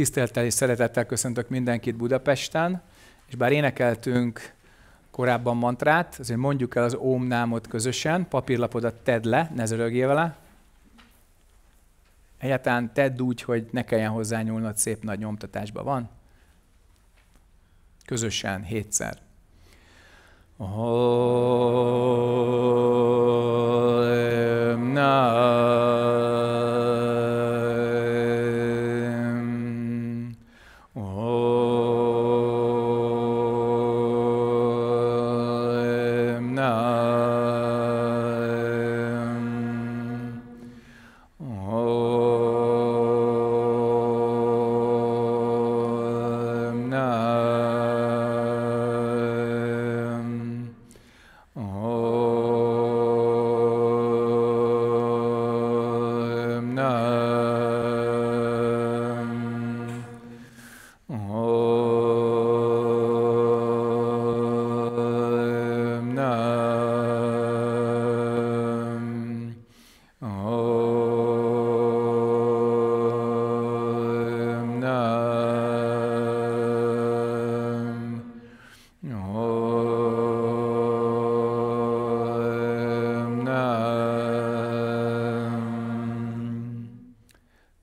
Tisztelettel és szeretettel köszöntök mindenkit Budapesten, és bár énekeltünk korábban mantrát, azért mondjuk el az ómnámot közösen, papírlapodat tedd le, ne zörögjél vele. Egyáltalán tedd úgy, hogy ne kelljen hozzányúlnod, szép nagy nyomtatásban van. Közösen, hétszer. Oh.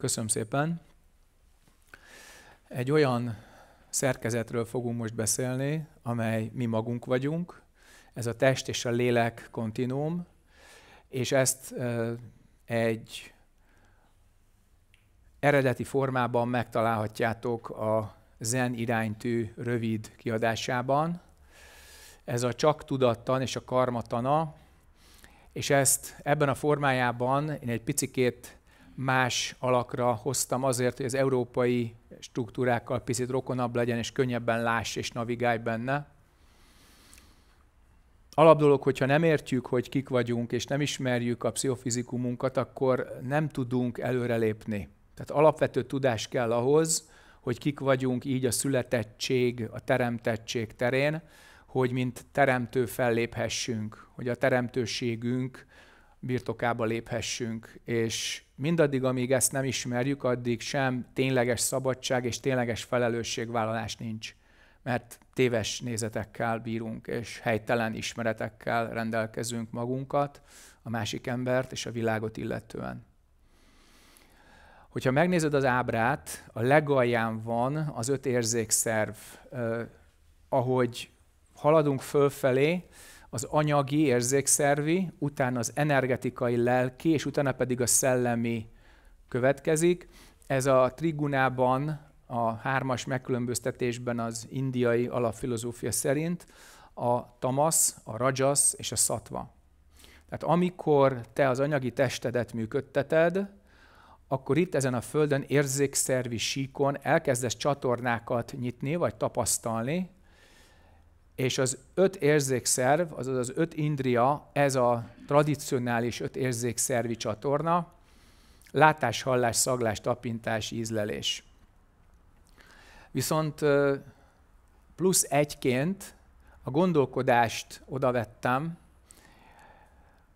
Köszönöm szépen. Egy olyan szerkezetről fogunk most beszélni, amely mi magunk vagyunk. Ez a test és a lélek kontinuum, és ezt egy eredeti formában megtalálhatjátok a zen iránytű rövid kiadásában. Ez a csak tudattan és a karmatana, és ezt ebben a formájában én egy picikét más alakra hoztam azért, hogy az európai struktúrákkal picit rokonabb legyen, és könnyebben láss és navigálj benne. Alapdolog, hogyha nem értjük, hogy kik vagyunk, és nem ismerjük a pszichofizikumunkat, akkor nem tudunk előrelépni. Tehát alapvető tudás kell ahhoz, hogy kik vagyunk így a születettség, a teremtettség terén, hogy mint teremtő felléphessünk, hogy a teremtőségünk birtokába léphessünk, és mindaddig, amíg ezt nem ismerjük, addig sem tényleges szabadság és tényleges felelősségvállalás nincs, mert téves nézetekkel bírunk, és helytelen ismeretekkel rendelkezünk magunkat, a másik embert és a világot illetően. Hogyha megnézed az ábrát, a legalján van az öt érzékszerv, eh, ahogy haladunk fölfelé, az anyagi, érzékszervi, utána az energetikai, lelki, és utána pedig a szellemi következik. Ez a trigunában, a hármas megkülönböztetésben az indiai alapfilozófia szerint a tamasz, a rajasz és a szatva. Tehát amikor te az anyagi testedet működteted, akkor itt ezen a földön érzékszervi síkon elkezdesz csatornákat nyitni, vagy tapasztalni, és az öt érzékszerv, azaz az öt indria, ez a tradicionális öt érzékszervi csatorna, látás, hallás, szaglás, tapintás, ízlelés. Viszont plusz egyként a gondolkodást odavettem,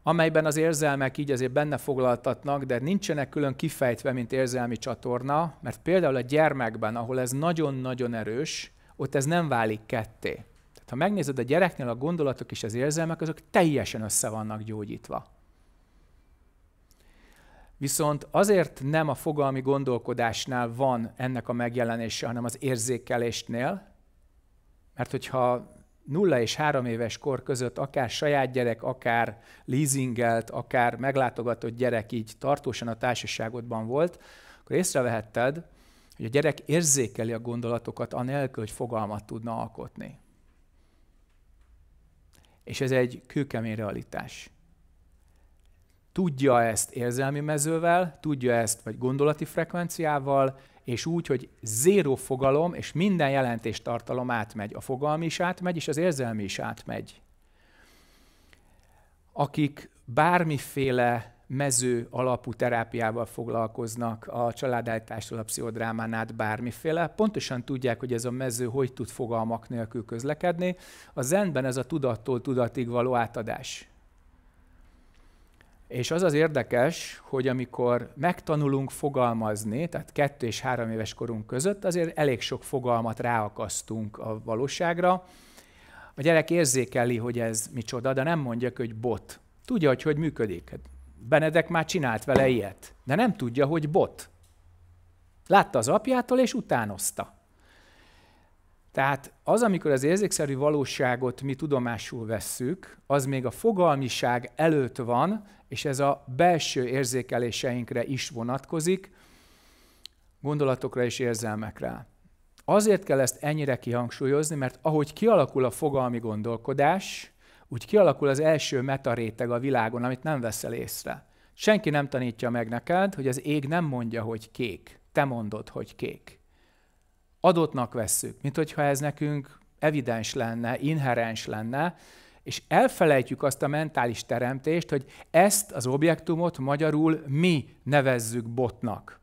amelyben az érzelmek így azért benne foglaltatnak, de nincsenek külön kifejtve, mint érzelmi csatorna, mert például a gyermekben, ahol ez nagyon-nagyon erős, ott ez nem válik ketté. Ha megnézed a gyereknél a gondolatok és az érzelmek, azok teljesen össze vannak gyógyítva. Viszont azért nem a fogalmi gondolkodásnál van ennek a megjelenése, hanem az érzékelésnél, mert hogyha nulla és három éves kor között akár saját gyerek, akár leasingelt, akár meglátogatott gyerek így tartósan a társaságodban volt, akkor észrevehetted, hogy a gyerek érzékeli a gondolatokat anélkül, hogy fogalmat tudna alkotni. És ez egy kőkemény realitás. Tudja ezt érzelmi mezővel, tudja ezt vagy gondolati frekvenciával, és úgy, hogy zéró fogalom, és minden jelentéstartalom átmegy. A fogalmi is átmegy, és az érzelmi is átmegy. Akik bármiféle mező alapú terápiával foglalkoznak a családállítástól a pszichodrámán át bármiféle. Pontosan tudják, hogy ez a mező hogy tud fogalmak nélkül közlekedni. A zenben ez a tudattól tudatig való átadás. És az az érdekes, hogy amikor megtanulunk fogalmazni, tehát kettő és három éves korunk között, azért elég sok fogalmat ráakasztunk a valóságra. A gyerek érzékeli, hogy ez micsoda, de nem mondja, hogy bot. Tudja, hogy hogy működik. Hát Benedek már csinált vele ilyet, de nem tudja, hogy bot. Látta az apjától, és utánozta. Tehát az, amikor az érzékszerű valóságot mi tudomásul vesszük, az még a fogalmiság előtt van, és ez a belső érzékeléseinkre is vonatkozik, gondolatokra és érzelmekre. Azért kell ezt ennyire kihangsúlyozni, mert ahogy kialakul a fogalmi gondolkodás, úgy kialakul az első metaréteg a világon, amit nem veszel észre. Senki nem tanítja meg neked, hogy az ég nem mondja, hogy kék. Te mondod, hogy kék. Adottnak vesszük, mint hogyha ez nekünk evidens lenne, inherens lenne, és elfelejtjük azt a mentális teremtést, hogy ezt az objektumot magyarul mi nevezzük botnak.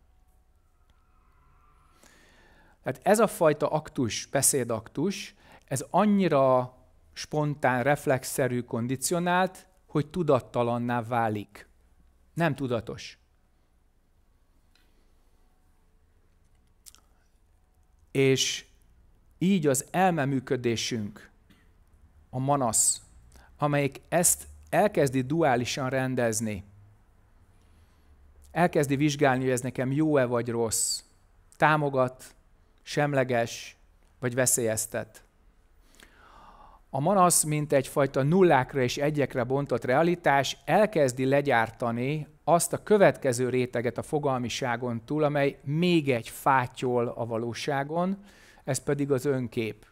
Tehát ez a fajta aktus, beszédaktus, ez annyira spontán, reflexzerű, kondicionált, hogy tudattalanná válik. Nem tudatos. És így az elmeműködésünk, a manasz, amelyik ezt elkezdi duálisan rendezni, elkezdi vizsgálni, hogy ez nekem jó-e vagy rossz, támogat, semleges vagy veszélyeztet a manasz, mint egyfajta nullákra és egyekre bontott realitás, elkezdi legyártani azt a következő réteget a fogalmiságon túl, amely még egy fátyol a valóságon, ez pedig az önkép.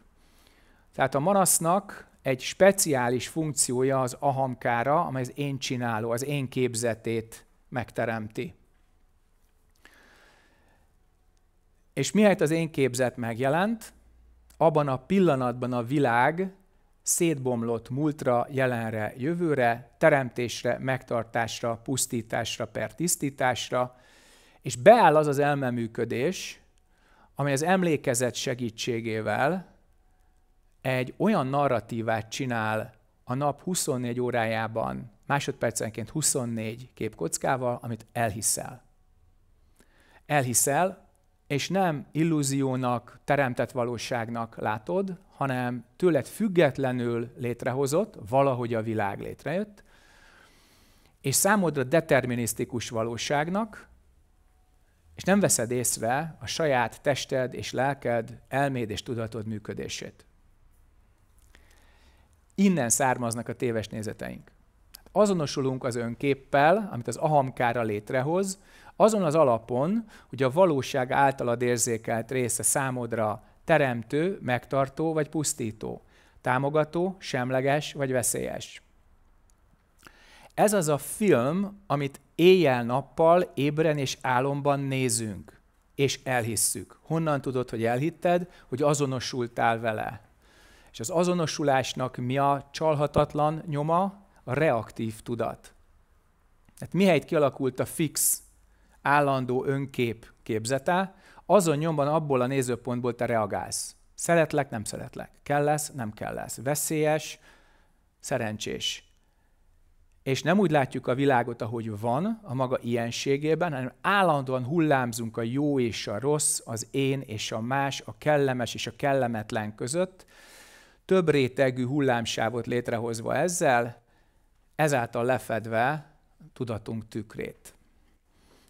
Tehát a manasznak egy speciális funkciója az ahamkára, amely az én csináló, az én képzetét megteremti. És mihelyt az én képzet megjelent, abban a pillanatban a világ szétbomlott múltra, jelenre, jövőre, teremtésre, megtartásra, pusztításra, per tisztításra, és beáll az az elmeműködés, amely az emlékezet segítségével egy olyan narratívát csinál a nap 24 órájában, másodpercenként 24 képkockával, amit elhiszel. Elhiszel, és nem illúziónak, teremtett valóságnak látod, hanem tőled függetlenül létrehozott, valahogy a világ létrejött, és számodra determinisztikus valóságnak, és nem veszed észre a saját tested és lelked, elméd és tudatod működését. Innen származnak a téves nézeteink. Azonosulunk az önképpel, amit az ahamkára létrehoz, azon az alapon, hogy a valóság általad érzékelt része számodra teremtő, megtartó vagy pusztító, támogató, semleges vagy veszélyes. Ez az a film, amit éjjel-nappal, ébren és álomban nézünk, és elhisszük. Honnan tudod, hogy elhitted, hogy azonosultál vele? És az azonosulásnak mi a csalhatatlan nyoma? A reaktív tudat. Hát mihelyt kialakult a fix állandó önkép képzete, azon nyomban abból a nézőpontból te reagálsz. Szeretlek, nem szeretlek. Kell lesz, nem kell lesz. Veszélyes, szerencsés. És nem úgy látjuk a világot, ahogy van, a maga ilyenségében, hanem állandóan hullámzunk a jó és a rossz, az én és a más, a kellemes és a kellemetlen között, több rétegű hullámsávot létrehozva ezzel, ezáltal lefedve tudatunk tükrét.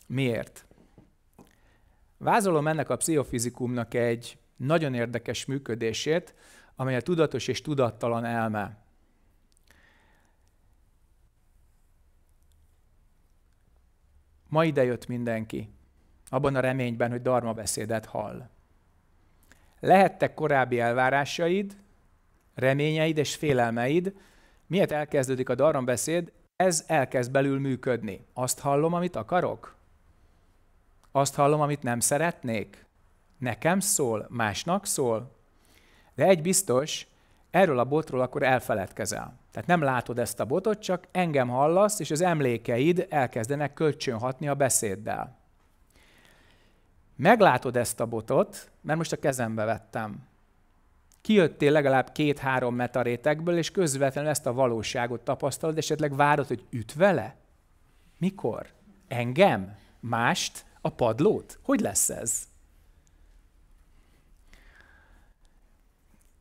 Miért? Vázolom ennek a pszichofizikumnak egy nagyon érdekes működését, amely a tudatos és tudattalan elme. Ma ide jött mindenki, abban a reményben, hogy darma beszédet hall. Lehettek korábbi elvárásaid, reményeid és félelmeid, miért elkezdődik a darma beszéd, ez elkezd belül működni. Azt hallom, amit akarok? Azt hallom, amit nem szeretnék? Nekem szól, másnak szól? De egy biztos, erről a botról akkor elfeledkezel. Tehát nem látod ezt a botot, csak engem hallasz, és az emlékeid elkezdenek kölcsönhatni a beszéddel. Meglátod ezt a botot, mert most a kezembe vettem. Kijöttél legalább két-három metarétekből, és közvetlenül ezt a valóságot tapasztalod, esetleg várod, hogy üt vele? Mikor? Engem? Mást? a padlót? Hogy lesz ez?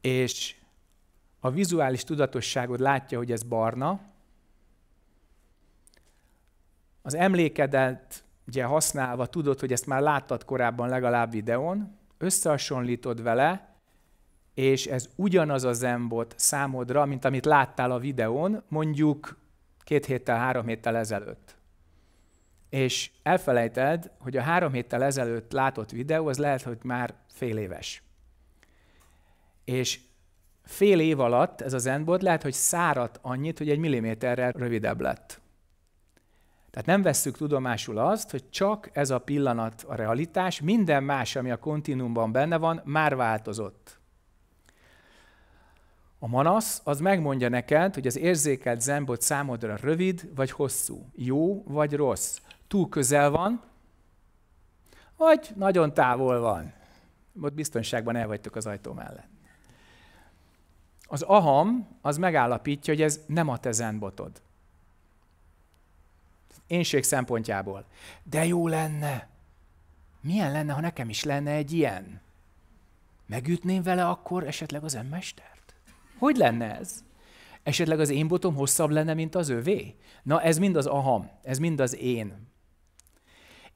És a vizuális tudatosságod látja, hogy ez barna, az emlékedet ugye használva tudod, hogy ezt már láttad korábban legalább videón, összehasonlítod vele, és ez ugyanaz az embot számodra, mint amit láttál a videón, mondjuk két héttel, három héttel ezelőtt és elfelejted, hogy a három héttel ezelőtt látott videó, az lehet, hogy már fél éves. És fél év alatt ez az endboard lehet, hogy száradt annyit, hogy egy milliméterrel rövidebb lett. Tehát nem vesszük tudomásul azt, hogy csak ez a pillanat a realitás, minden más, ami a kontinumban benne van, már változott. A manasz az megmondja neked, hogy az érzékelt zembot számodra rövid vagy hosszú, jó vagy rossz, túl közel van, vagy nagyon távol van. Ott biztonságban el vagytok az ajtó mellett. Az aham az megállapítja, hogy ez nem a te zenbotod. Énség szempontjából. De jó lenne. Milyen lenne, ha nekem is lenne egy ilyen? Megütném vele akkor esetleg az emmestert? Hogy lenne ez? Esetleg az én botom hosszabb lenne, mint az övé? Na, ez mind az aham, ez mind az én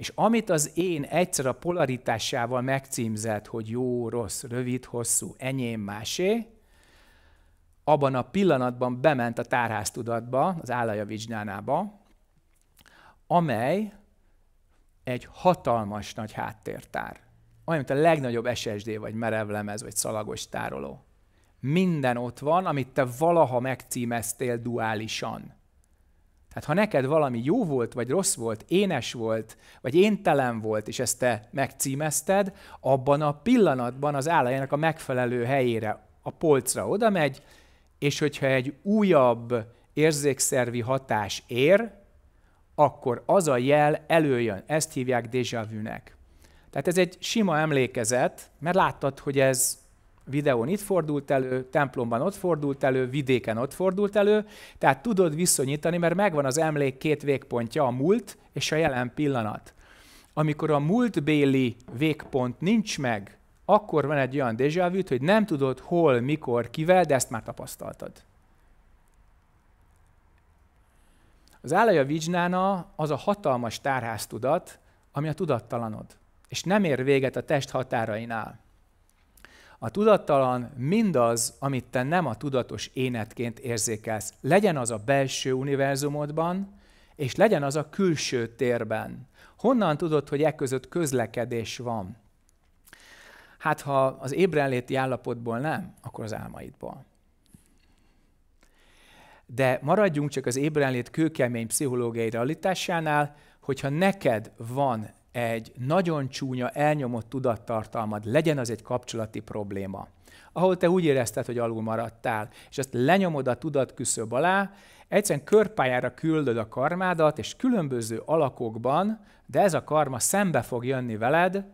és amit az én egyszer a polaritásával megcímzett, hogy jó, rossz, rövid, hosszú, enyém, másé, abban a pillanatban bement a tárháztudatba, az állaja vizsgánába, amely egy hatalmas nagy háttértár. Olyan, mint a legnagyobb SSD, vagy merevlemez, vagy szalagos tároló. Minden ott van, amit te valaha megcímeztél duálisan. Tehát ha neked valami jó volt, vagy rossz volt, énes volt, vagy éntelen volt, és ezt te megcímezted, abban a pillanatban az állajának a megfelelő helyére, a polcra oda megy, és hogyha egy újabb érzékszervi hatás ér, akkor az a jel előjön. Ezt hívják déjà vu-nek. Tehát ez egy sima emlékezet, mert láttad, hogy ez videón itt fordult elő, templomban ott fordult elő, vidéken ott fordult elő, tehát tudod viszonyítani, mert megvan az emlék két végpontja, a múlt és a jelen pillanat. Amikor a múltbéli végpont nincs meg, akkor van egy olyan vu hogy nem tudod hol, mikor, kivel, de ezt már tapasztaltad. Az állaja vizsnána az a hatalmas tárháztudat, ami a tudattalanod, és nem ér véget a test határainál. A tudattalan mindaz, amit te nem a tudatos énetként érzékelsz. Legyen az a belső univerzumodban, és legyen az a külső térben. Honnan tudod, hogy e között közlekedés van? Hát ha az ébrenléti állapotból nem, akkor az álmaidból. De maradjunk csak az ébrenlét kőkemény pszichológiai realitásánál, hogyha neked van egy nagyon csúnya, elnyomott tudattartalmad, legyen az egy kapcsolati probléma, ahol te úgy érezted, hogy alul maradtál, és ezt lenyomod a tudat küszöb alá, egyszerűen körpályára küldöd a karmádat, és különböző alakokban, de ez a karma szembe fog jönni veled,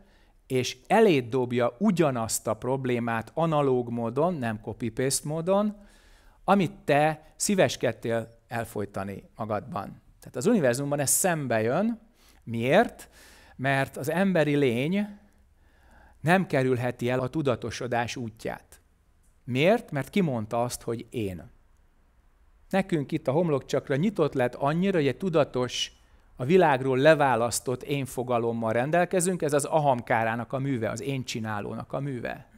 és eléd dobja ugyanazt a problémát analóg módon, nem copy-paste módon, amit te szíveskedtél elfolytani magadban. Tehát az univerzumban ez szembe jön. Miért? mert az emberi lény nem kerülheti el a tudatosodás útját. Miért? Mert kimondta azt, hogy én. Nekünk itt a homlokcsakra nyitott lett annyira, hogy egy tudatos, a világról leválasztott én fogalommal rendelkezünk, ez az ahamkárának a műve, az én csinálónak a műve.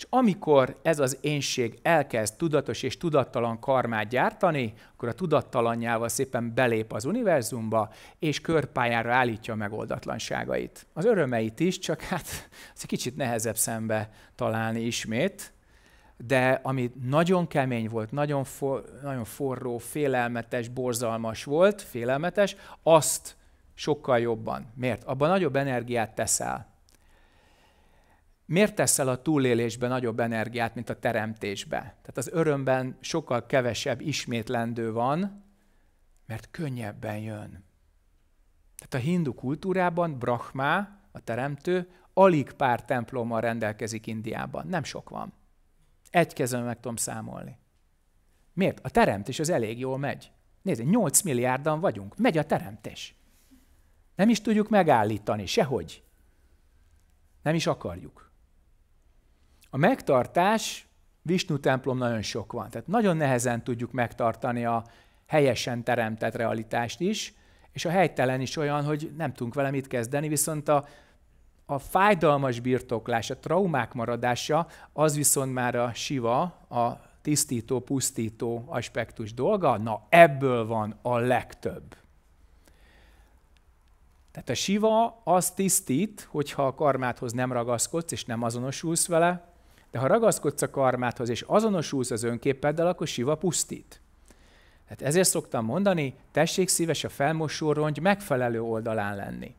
És amikor ez az énség elkezd tudatos és tudattalan karmát gyártani, akkor a tudattalannyával szépen belép az univerzumba, és körpályára állítja a megoldatlanságait. Az örömeit is, csak hát ez egy kicsit nehezebb szembe találni ismét, de ami nagyon kemény volt, nagyon, for, nagyon forró, félelmetes, borzalmas volt, félelmetes, azt sokkal jobban. Miért? Abban nagyobb energiát teszel. Miért teszel a túlélésbe nagyobb energiát, mint a teremtésbe? Tehát az örömben sokkal kevesebb ismétlendő van, mert könnyebben jön. Tehát a hindu kultúrában Brahma, a teremtő, alig pár templommal rendelkezik Indiában. Nem sok van. Egy kezön meg tudom számolni. Miért? A teremtés az elég jól megy. Nézd, 8 milliárdan vagyunk. Megy a teremtés. Nem is tudjuk megállítani, sehogy. Nem is akarjuk. A megtartás Visnu templom nagyon sok van. Tehát nagyon nehezen tudjuk megtartani a helyesen teremtett realitást is, és a helytelen is olyan, hogy nem tudunk vele mit kezdeni, viszont a, a fájdalmas birtoklás, a traumák maradása, az viszont már a siva, a tisztító, pusztító aspektus dolga, na ebből van a legtöbb. Tehát a siva az tisztít, hogyha a karmádhoz nem ragaszkodsz és nem azonosulsz vele, de ha ragaszkodsz a karmádhoz és azonosulsz az önképeddel, akkor siva pusztít. Hát ezért szoktam mondani, tessék szíves a felmosó rongy megfelelő oldalán lenni.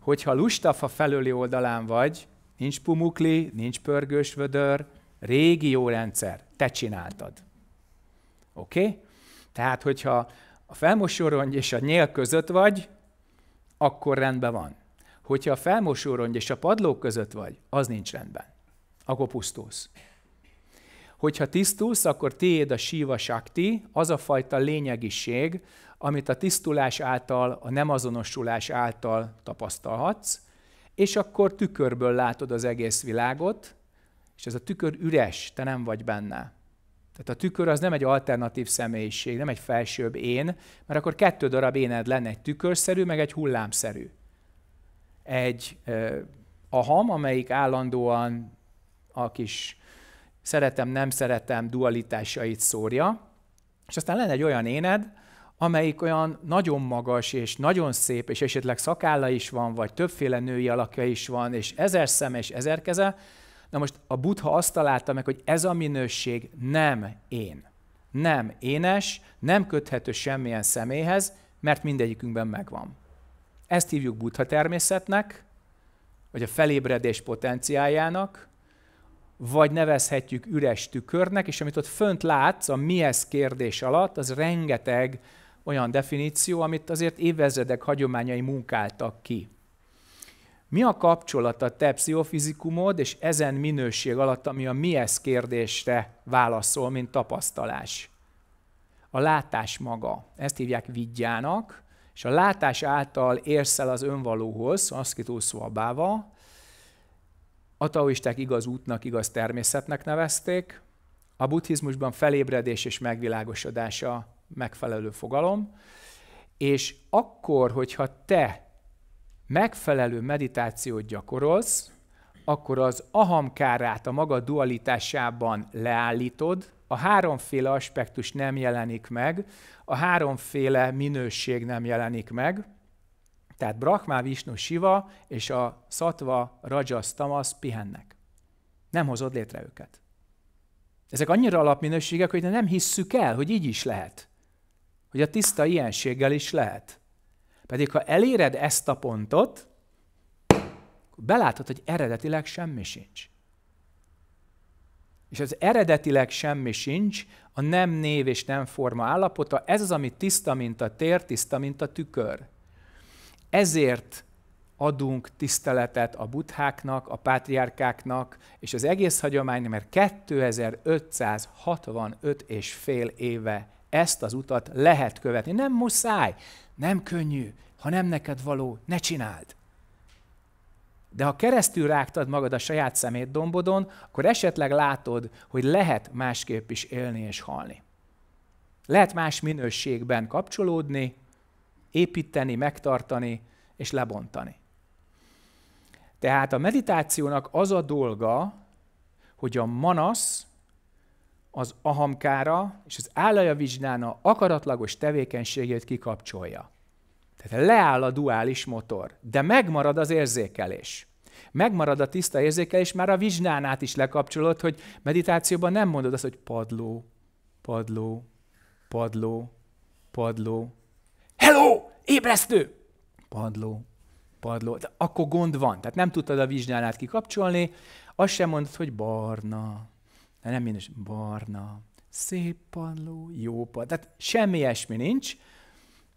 Hogyha lustafa felőli oldalán vagy, nincs pumukli, nincs pörgős vödör, régi jó rendszer, te csináltad. Oké? Okay? Tehát, hogyha a felmosó rongy és a nyél között vagy, akkor rendben van. Hogyha a felmosó rongy és a padló között vagy, az nincs rendben akkor pusztulsz. Hogyha tisztulsz, akkor tiéd a síva sakti, az a fajta lényegiség, amit a tisztulás által, a nem azonosulás által tapasztalhatsz, és akkor tükörből látod az egész világot, és ez a tükör üres, te nem vagy benne. Tehát a tükör az nem egy alternatív személyiség, nem egy felsőbb én, mert akkor kettő darab éned lenne, egy tükörszerű, meg egy hullámszerű. Egy eh, aham, amelyik állandóan a kis szeretem, nem szeretem dualitásait szórja, és aztán lenne egy olyan éned, amelyik olyan nagyon magas és nagyon szép, és esetleg szakálla is van, vagy többféle női alakja is van, és ezer szem és ezer keze. Na most a buddha azt találta meg, hogy ez a minőség nem én. Nem énes, nem köthető semmilyen személyhez, mert mindegyikünkben megvan. Ezt hívjuk buddha természetnek, vagy a felébredés potenciájának, vagy nevezhetjük üres tükörnek, és amit ott fönt látsz a mihez kérdés alatt, az rengeteg olyan definíció, amit azért évezredek hagyományai munkáltak ki. Mi a kapcsolat a te pszichofizikumod és ezen minőség alatt, ami a mihez kérdésre válaszol, mint tapasztalás? A látás maga. Ezt hívják vidjának, és a látás által érsz el az önvalóhoz, a bába, a taoisták igaz útnak, igaz természetnek nevezték. A buddhizmusban felébredés és megvilágosodás a megfelelő fogalom. És akkor, hogyha te megfelelő meditációt gyakorolsz, akkor az ahamkárát a maga dualitásában leállítod, a háromféle aspektus nem jelenik meg, a háromféle minőség nem jelenik meg, tehát Brahma, Vishnu, Shiva és a Satva, Rajas, Tamas pihennek. Nem hozod létre őket. Ezek annyira alapminőségek, hogy nem hisszük el, hogy így is lehet. Hogy a tiszta ilyenséggel is lehet. Pedig ha eléred ezt a pontot, belátod, hogy eredetileg semmi sincs. És az eredetileg semmi sincs, a nem név és nem forma állapota, ez az, ami tiszta, mint a tér, tiszta, mint a tükör. Ezért adunk tiszteletet a buddháknak, a pátriárkáknak és az egész hagyománynak, mert 2565 és fél éve ezt az utat lehet követni. Nem muszáj, nem könnyű, ha nem neked való, ne csináld. De ha keresztül rágtad magad a saját szemét dombodon, akkor esetleg látod, hogy lehet másképp is élni és halni. Lehet más minőségben kapcsolódni, építeni, megtartani és lebontani. Tehát a meditációnak az a dolga, hogy a manasz, az ahamkára és az állaja vizsnána akaratlagos tevékenységét kikapcsolja. Tehát leáll a duális motor, de megmarad az érzékelés. Megmarad a tiszta érzékelés, már a vizsnánát is lekapcsolod, hogy meditációban nem mondod azt, hogy padló, padló, padló, padló, Hello! Ébresztő! Padló. Padló. De akkor gond van. Tehát nem tudtad a vizsgálát kikapcsolni, azt sem mondod, hogy barna. De nem minős, barna. Szép padló, jó padló. Tehát semmi ilyesmi nincs.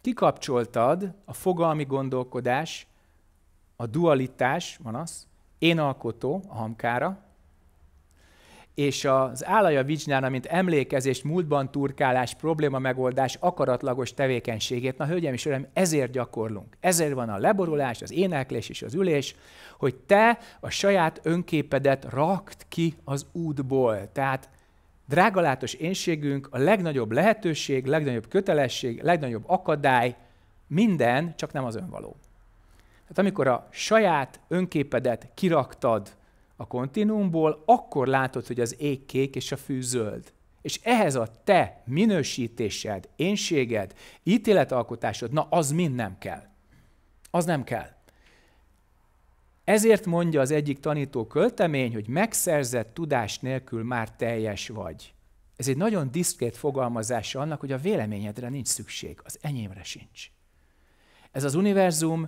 Kikapcsoltad a fogalmi gondolkodás, a dualitás, van az, én alkotó a hamkára, és az állaja vizsnána, mint emlékezés, múltban turkálás, probléma megoldás akaratlagos tevékenységét. Na, hölgyem és uraim, ezért gyakorlunk. Ezért van a leborulás, az éneklés és az ülés, hogy te a saját önképedet rakt ki az útból. Tehát drágalátos énségünk a legnagyobb lehetőség, legnagyobb kötelesség, legnagyobb akadály, minden, csak nem az önvaló. Tehát amikor a saját önképedet kiraktad a kontinuumból, akkor látod, hogy az ég kék és a fű zöld. És ehhez a te minősítésed, énséged, ítéletalkotásod, na az mind nem kell. Az nem kell. Ezért mondja az egyik tanító költemény, hogy megszerzett tudás nélkül már teljes vagy. Ez egy nagyon diszkrét fogalmazása annak, hogy a véleményedre nincs szükség, az enyémre sincs. Ez az univerzum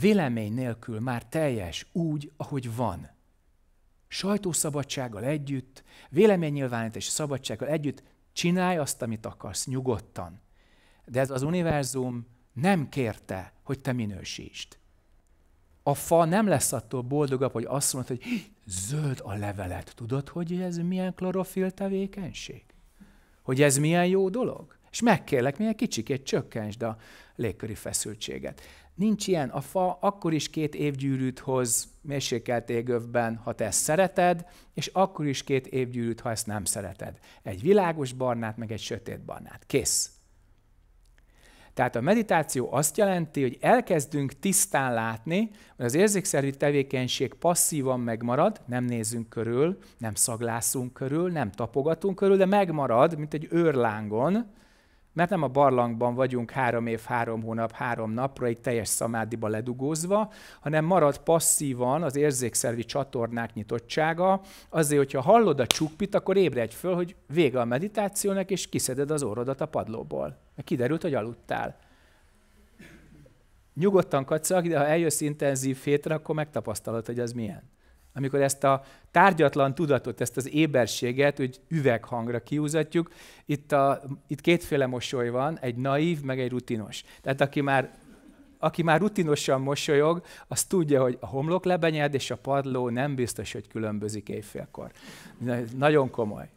vélemény nélkül már teljes úgy, ahogy van sajtószabadsággal együtt, véleménynyilvánítási szabadsággal együtt csinálj azt, amit akarsz, nyugodtan. De ez az univerzum nem kérte, hogy te minősítsd. A fa nem lesz attól boldogabb, hogy azt mondod, hogy zöld a levelet. Tudod, hogy ez milyen klorofil tevékenység? Hogy ez milyen jó dolog? És megkérlek, milyen kicsikét csökkentsd a légköri feszültséget. Nincs ilyen. A fa akkor is két évgyűrűt hoz mérsékelt égövben, ha te ezt szereted, és akkor is két évgyűrűt, ha ezt nem szereted. Egy világos barnát, meg egy sötét barnát. Kész. Tehát a meditáció azt jelenti, hogy elkezdünk tisztán látni, hogy az érzékszervi tevékenység passzívan megmarad, nem nézünk körül, nem szaglászunk körül, nem tapogatunk körül, de megmarad, mint egy őrlángon, mert nem a barlangban vagyunk három év, három hónap, három napra, egy teljes szamádiba ledugózva, hanem marad passzívan az érzékszervi csatornák nyitottsága, azért, hogyha hallod a csukpit, akkor ébredj föl, hogy vége a meditációnak, és kiszeded az orrodat a padlóból. Mert kiderült, hogy aludtál. Nyugodtan kacag, de ha eljössz intenzív hétre, akkor megtapasztalod, hogy az milyen. Amikor ezt a tárgyatlan tudatot, ezt az éberséget úgy üveghangra kiúzatjuk, itt, a, itt kétféle mosoly van, egy naív, meg egy rutinos. Tehát aki már aki már rutinosan mosolyog, az tudja, hogy a homlok lebenyed és a padló nem biztos, hogy különbözik éjfélkor. Nagyon komoly.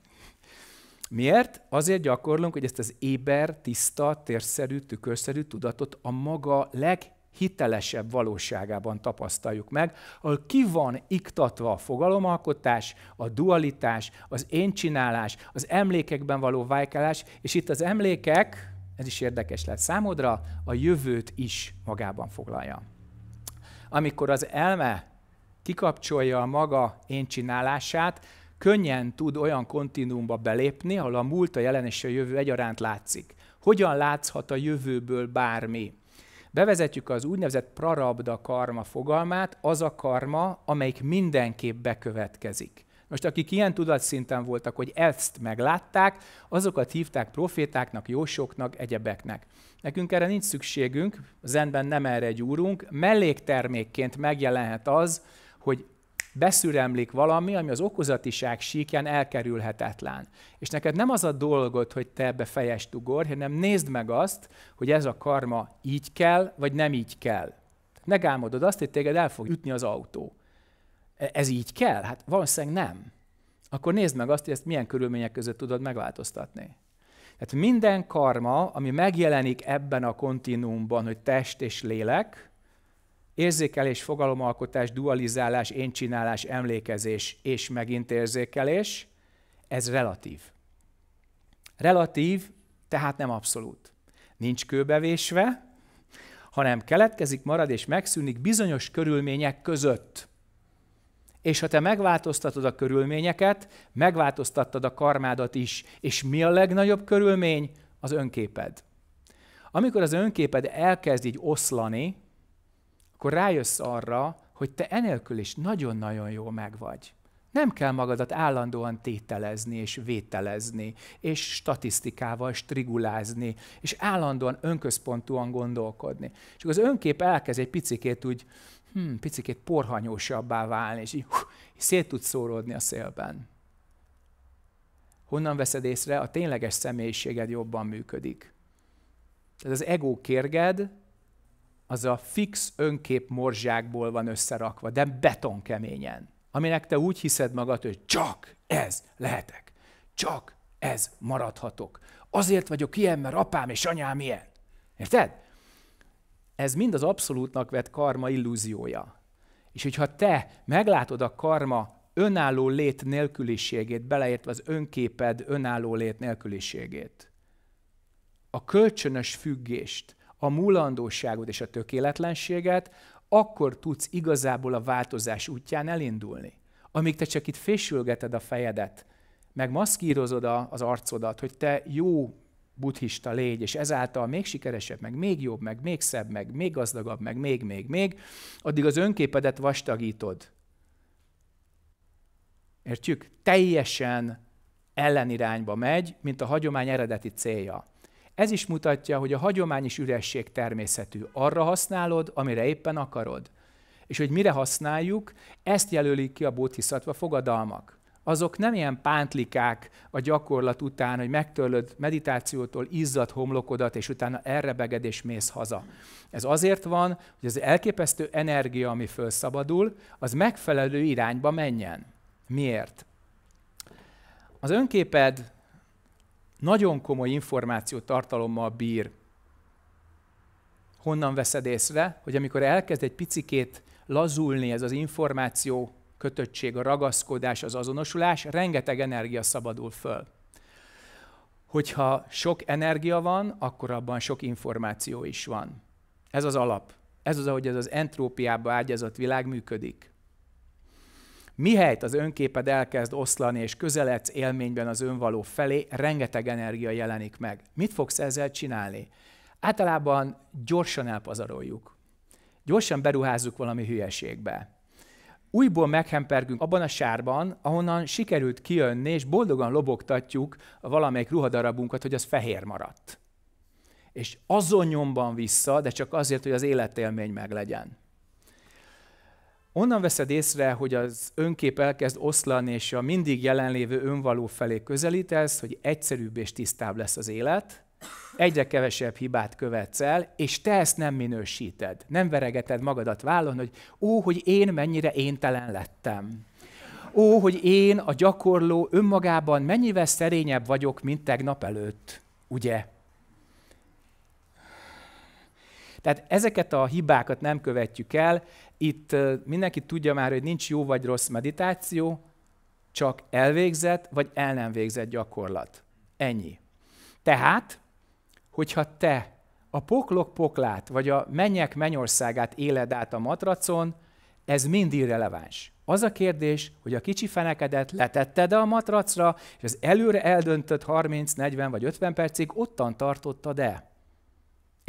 Miért? Azért gyakorlunk, hogy ezt az éber, tiszta, térszerű, tükörszerű tudatot a maga leg hitelesebb valóságában tapasztaljuk meg, ahol ki van iktatva a fogalomalkotás, a dualitás, az én csinálás, az emlékekben való vájkálás, és itt az emlékek, ez is érdekes lehet számodra, a jövőt is magában foglalja. Amikor az elme kikapcsolja a maga én csinálását, könnyen tud olyan kontinuumba belépni, ahol a múlt, a jelen és a jövő egyaránt látszik. Hogyan látszhat a jövőből bármi? Bevezetjük az úgynevezett prarabda karma fogalmát, az a karma, amelyik mindenképp bekövetkezik. Most akik ilyen tudatszinten voltak, hogy ezt meglátták, azokat hívták profétáknak, jósoknak, egyebeknek. Nekünk erre nincs szükségünk, zenben nem erre gyúrunk, melléktermékként megjelenhet az, hogy beszüremlik valami, ami az okozatiság síkján elkerülhetetlen. És neked nem az a dolgod, hogy te ebbe fejest ugor, hanem nézd meg azt, hogy ez a karma így kell, vagy nem így kell. Ne gálmodod azt, hogy téged el fog ütni az autó. E, ez így kell? Hát valószínűleg nem. Akkor nézd meg azt, hogy ezt milyen körülmények között tudod megváltoztatni. Tehát minden karma, ami megjelenik ebben a kontinuumban, hogy test és lélek, érzékelés, fogalomalkotás, dualizálás, éncsinálás, emlékezés és megint érzékelés, ez relatív. Relatív, tehát nem abszolút. Nincs kőbevésve, hanem keletkezik, marad és megszűnik bizonyos körülmények között. És ha te megváltoztatod a körülményeket, megváltoztattad a karmádat is. És mi a legnagyobb körülmény? Az önképed. Amikor az önképed elkezd így oszlani, akkor rájössz arra, hogy te enélkül is nagyon-nagyon meg megvagy. Nem kell magadat állandóan tételezni és vételezni, és statisztikával strigulázni, és állandóan önközpontúan gondolkodni. És az önkép elkezd egy picikét úgy, hmm, picikét porhanyósabbá válni, és így hú, és szét tud szóródni a szélben. Honnan veszed észre? A tényleges személyiséged jobban működik. Tehát az ego kérged, az a fix önkép morzsákból van összerakva, de betonkeményen, aminek te úgy hiszed magad, hogy csak ez lehetek, csak ez maradhatok. Azért vagyok ilyen, mert apám és anyám ilyen. Érted? Ez mind az abszolútnak vett karma illúziója. És hogyha te meglátod a karma önálló lét nélküliségét, beleértve az önképed önálló lét nélküliségét, a kölcsönös függést, a múlandóságot és a tökéletlenséget, akkor tudsz igazából a változás útján elindulni. Amíg te csak itt fésülgeted a fejedet, meg maszkírozod a, az arcodat, hogy te jó buddhista légy, és ezáltal még sikeresebb, meg még jobb, meg még szebb, meg még gazdagabb, meg még, még, még, addig az önképedet vastagítod. Értjük? Teljesen ellenirányba megy, mint a hagyomány eredeti célja. Ez is mutatja, hogy a hagyomány is üresség természetű. Arra használod, amire éppen akarod. És hogy mire használjuk, ezt jelölik ki a bodhisattva fogadalmak. Azok nem ilyen pántlikák a gyakorlat után, hogy megtörlöd meditációtól izzad homlokodat, és utána elrebeged és mész haza. Ez azért van, hogy az elképesztő energia, ami felszabadul, az megfelelő irányba menjen. Miért? Az önképed nagyon komoly információ tartalommal bír. Honnan veszed észre, hogy amikor elkezd egy picikét lazulni ez az információ kötöttség, a ragaszkodás, az azonosulás, rengeteg energia szabadul föl. Hogyha sok energia van, akkor abban sok információ is van. Ez az alap. Ez az, ahogy ez az entrópiába ágyazott világ működik. Mihelyt az önképed elkezd oszlani, és közeledsz élményben az önvaló felé, rengeteg energia jelenik meg. Mit fogsz ezzel csinálni? Általában gyorsan elpazaroljuk. Gyorsan beruházzuk valami hülyeségbe. Újból meghempergünk abban a sárban, ahonnan sikerült kijönni, és boldogan lobogtatjuk valamelyik ruhadarabunkat, hogy az fehér maradt. És azon nyomban vissza, de csak azért, hogy az életélmény meglegyen. Onnan veszed észre, hogy az önkép elkezd oszlani, és a mindig jelenlévő önvaló felé közelítesz, hogy egyszerűbb és tisztább lesz az élet, egyre kevesebb hibát követsz el, és te ezt nem minősíted. Nem veregeted magadat vállon, hogy ó, hogy én mennyire éntelen lettem. Ó, hogy én, a gyakorló önmagában mennyivel szerényebb vagyok, mint tegnap előtt. Ugye? Tehát ezeket a hibákat nem követjük el. Itt mindenki tudja már, hogy nincs jó vagy rossz meditáció, csak elvégzett vagy el nem végzett gyakorlat. Ennyi. Tehát, hogyha te a poklok poklát, vagy a mennyek mennyországát éled át a matracon, ez mind irreleváns. Az a kérdés, hogy a kicsi fenekedet letetted a matracra, és az előre eldöntött 30, 40 vagy 50 percig ottan tartottad-e?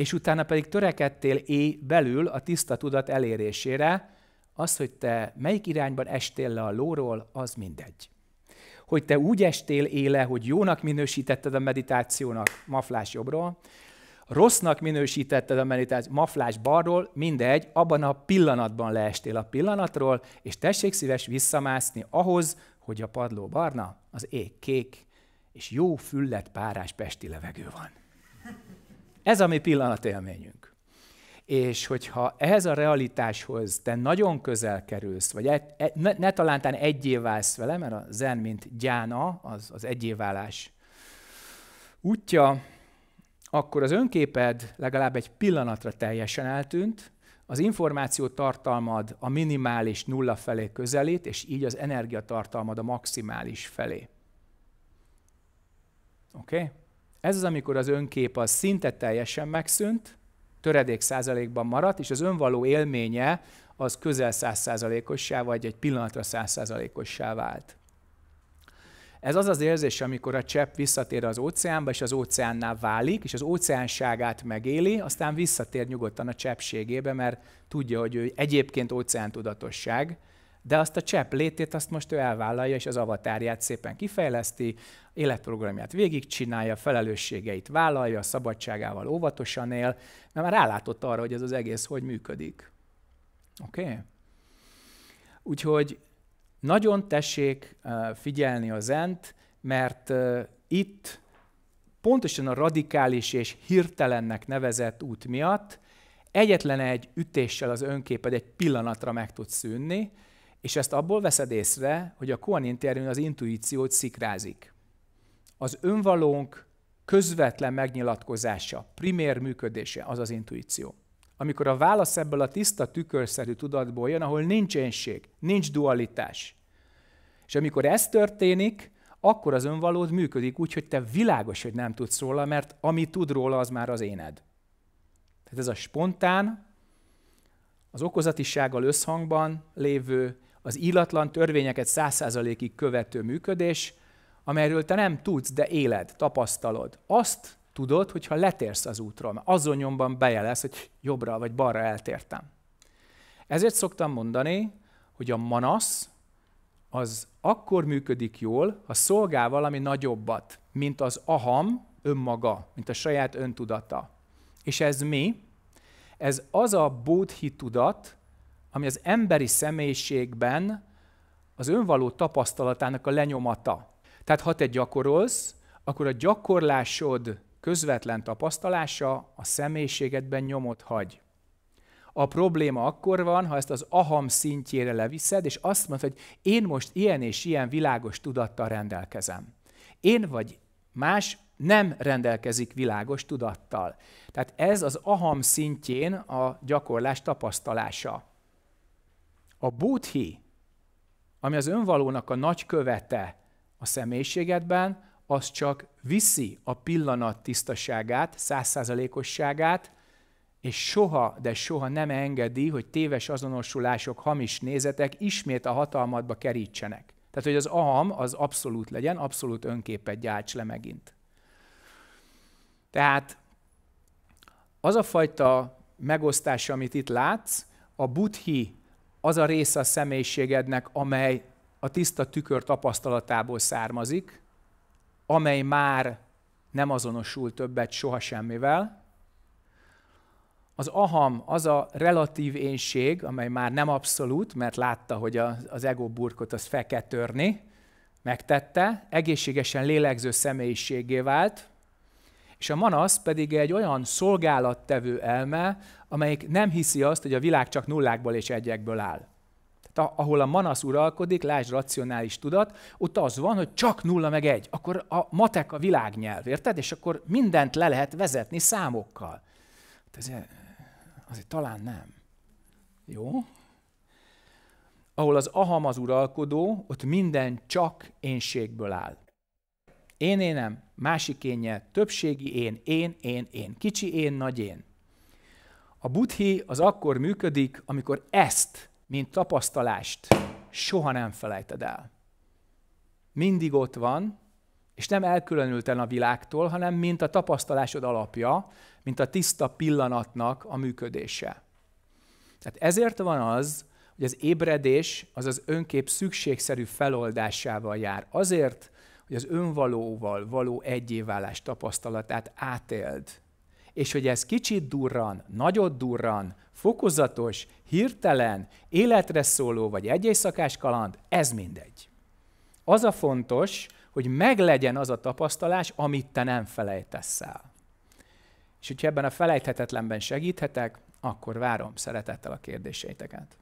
és utána pedig törekedtél éj belül a tiszta tudat elérésére, az, hogy te melyik irányban estél le a lóról, az mindegy. Hogy te úgy estél éle, hogy jónak minősítetted a meditációnak, maflás jobbról, rossznak minősítetted a meditációt, maflás balról, mindegy, abban a pillanatban leestél a pillanatról, és tessék szíves visszamászni ahhoz, hogy a padló barna, az ég kék, és jó füllet párás pesti levegő van. Ez a mi pillanatélményünk. És hogyha ehhez a realitáshoz te nagyon közel kerülsz, vagy e, e, ne, ne talántán egyé válsz vele, mert a zen, mint gyána, az, az egyéválás útja, akkor az önképed legalább egy pillanatra teljesen eltűnt, az információ tartalmad a minimális nulla felé közelít, és így az energiatartalmad a maximális felé. Oké? Okay? Ez az, amikor az önkép az szinte teljesen megszűnt, töredék százalékban maradt, és az önvaló élménye az közel százszázalékossá, vagy egy pillanatra százszázalékossá vált. Ez az az érzés, amikor a csepp visszatér az óceánba, és az óceánnál válik, és az óceánságát megéli, aztán visszatér nyugodtan a cseppségébe, mert tudja, hogy ő egyébként óceántudatosság, tudatosság, de azt a csepp létét azt most ő elvállalja, és az avatárját szépen kifejleszti, életprogramját végigcsinálja, felelősségeit vállalja, a szabadságával óvatosan él, mert már rálátott arra, hogy ez az egész hogy működik. Oké? Okay? Úgyhogy nagyon tessék figyelni a zent, mert itt pontosan a radikális és hirtelennek nevezett út miatt egyetlen egy ütéssel az önképed egy pillanatra meg tud szűnni, és ezt abból veszed észre, hogy a Kohan interjún az intuíciót szikrázik. Az önvalónk közvetlen megnyilatkozása, primér működése az az intuíció. Amikor a válasz ebből a tiszta tükörszerű tudatból jön, ahol nincs énség, nincs dualitás. És amikor ez történik, akkor az önvalód működik úgy, hogy te világos, hogy nem tudsz róla, mert ami tud róla, az már az éned. Tehát ez a spontán, az okozatisággal összhangban lévő az illatlan törvényeket száz százalékig követő működés, amelyről te nem tudsz, de éled, tapasztalod. Azt tudod, hogyha letérsz az útról, azon nyomban bejelesz, hogy jobbra vagy balra eltértem. Ezért szoktam mondani, hogy a manasz az akkor működik jól, ha szolgál valami nagyobbat, mint az aham önmaga, mint a saját öntudata. És ez mi? Ez az a bódhi tudat, ami az emberi személyiségben az önvaló tapasztalatának a lenyomata. Tehát ha te gyakorolsz, akkor a gyakorlásod közvetlen tapasztalása a személyiségedben nyomot hagy. A probléma akkor van, ha ezt az aham szintjére leviszed, és azt mondod, hogy én most ilyen és ilyen világos tudattal rendelkezem. Én vagy más nem rendelkezik világos tudattal. Tehát ez az aham szintjén a gyakorlás tapasztalása. A buddhi, ami az önvalónak a nagykövete a személyiségedben, az csak viszi a pillanat tisztaságát, százszázalékosságát, és soha, de soha nem engedi, hogy téves azonosulások, hamis nézetek ismét a hatalmadba kerítsenek. Tehát, hogy az aham az abszolút legyen, abszolút önképet gyárts le megint. Tehát az a fajta megosztás, amit itt látsz, a buddhi az a része a személyiségednek, amely a tiszta tükör tapasztalatából származik, amely már nem azonosul többet soha semmivel. Az aham az a relatív énség, amely már nem abszolút, mert látta, hogy az ego burkot az fel kell törni, megtette, egészségesen lélegző személyiségé vált, és a manasz pedig egy olyan szolgálattevő elme, amelyik nem hiszi azt, hogy a világ csak nullákból és egyekből áll. Tehát ahol a manasz uralkodik, lásd racionális tudat, ott az van, hogy csak nulla meg egy. Akkor a matek a világnyelv, érted? És akkor mindent le lehet vezetni számokkal. Hát azért, azért talán nem. Jó? Ahol az aham az uralkodó, ott minden csak énségből áll. Én énem, másik énje, többségi én, én, én, én, kicsi én, nagy én. A buddhi az akkor működik, amikor ezt, mint tapasztalást soha nem felejted el. Mindig ott van, és nem elkülönülten a világtól, hanem mint a tapasztalásod alapja, mint a tiszta pillanatnak a működése. Tehát ezért van az, hogy az ébredés az az önkép szükségszerű feloldásával jár. Azért hogy az önvalóval való egyéválás tapasztalatát átéld, és hogy ez kicsit durran, nagyot durran, fokozatos, hirtelen, életre szóló vagy egyészakás kaland, ez mindegy. Az a fontos, hogy meglegyen az a tapasztalás, amit te nem felejtesz el. És hogyha ebben a felejthetetlenben segíthetek, akkor várom szeretettel a kérdéseiteket.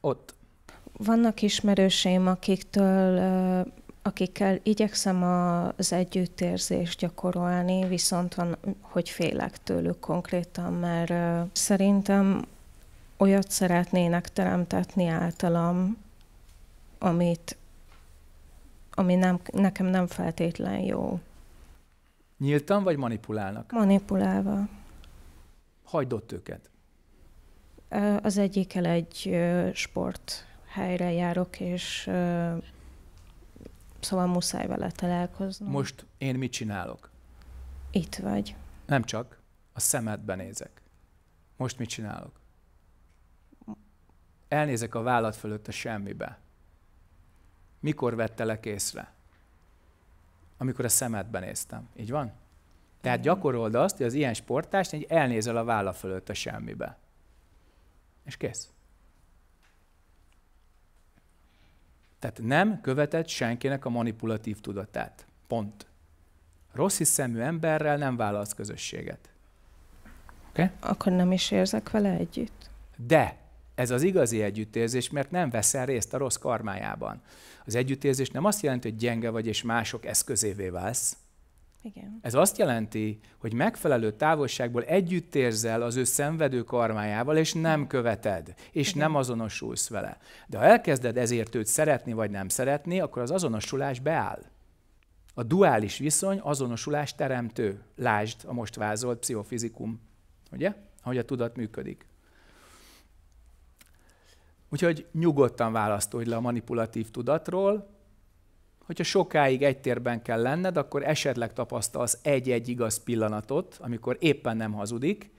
Ott vannak ismerőseim, akiktől, akikkel igyekszem az együttérzést gyakorolni, viszont van, hogy félek tőlük konkrétan, mert szerintem olyat szeretnének teremtetni általam, amit, ami nem, nekem nem feltétlen jó. Nyíltan vagy manipulálnak? Manipulálva. Hagydott őket? Az egyikkel egy sport helyre járok, és uh, szóval muszáj vele találkoznom. Most én mit csinálok? Itt vagy. Nem csak, a szemedbe nézek. Most mit csinálok? Elnézek a vállad fölött a semmibe. Mikor vettelek észre? Amikor a szemedbe néztem. Így van? Tehát gyakorold azt, hogy az ilyen sportást egy elnézel a válla fölött a semmibe. És kész. Tehát nem követett senkinek a manipulatív tudatát. Pont. Rossz hiszemű emberrel nem válasz közösséget. Okay? Akkor nem is érzek vele együtt. De ez az igazi együttérzés, mert nem veszel részt a rossz karmájában. Az együttérzés nem azt jelenti, hogy gyenge vagy és mások eszközévé válsz, igen. Ez azt jelenti, hogy megfelelő távolságból együtt érzel az ő szenvedő karmájával, és nem követed, és Igen. nem azonosulsz vele. De ha elkezded ezért őt szeretni vagy nem szeretni, akkor az azonosulás beáll. A duális viszony azonosulás teremtő. Lásd a most vázolt pszichofizikum. Ugye? Hogy a tudat működik. Úgyhogy nyugodtan választod le a manipulatív tudatról, hogyha sokáig egy térben kell lenned, akkor esetleg tapasztalsz egy-egy igaz pillanatot, amikor éppen nem hazudik,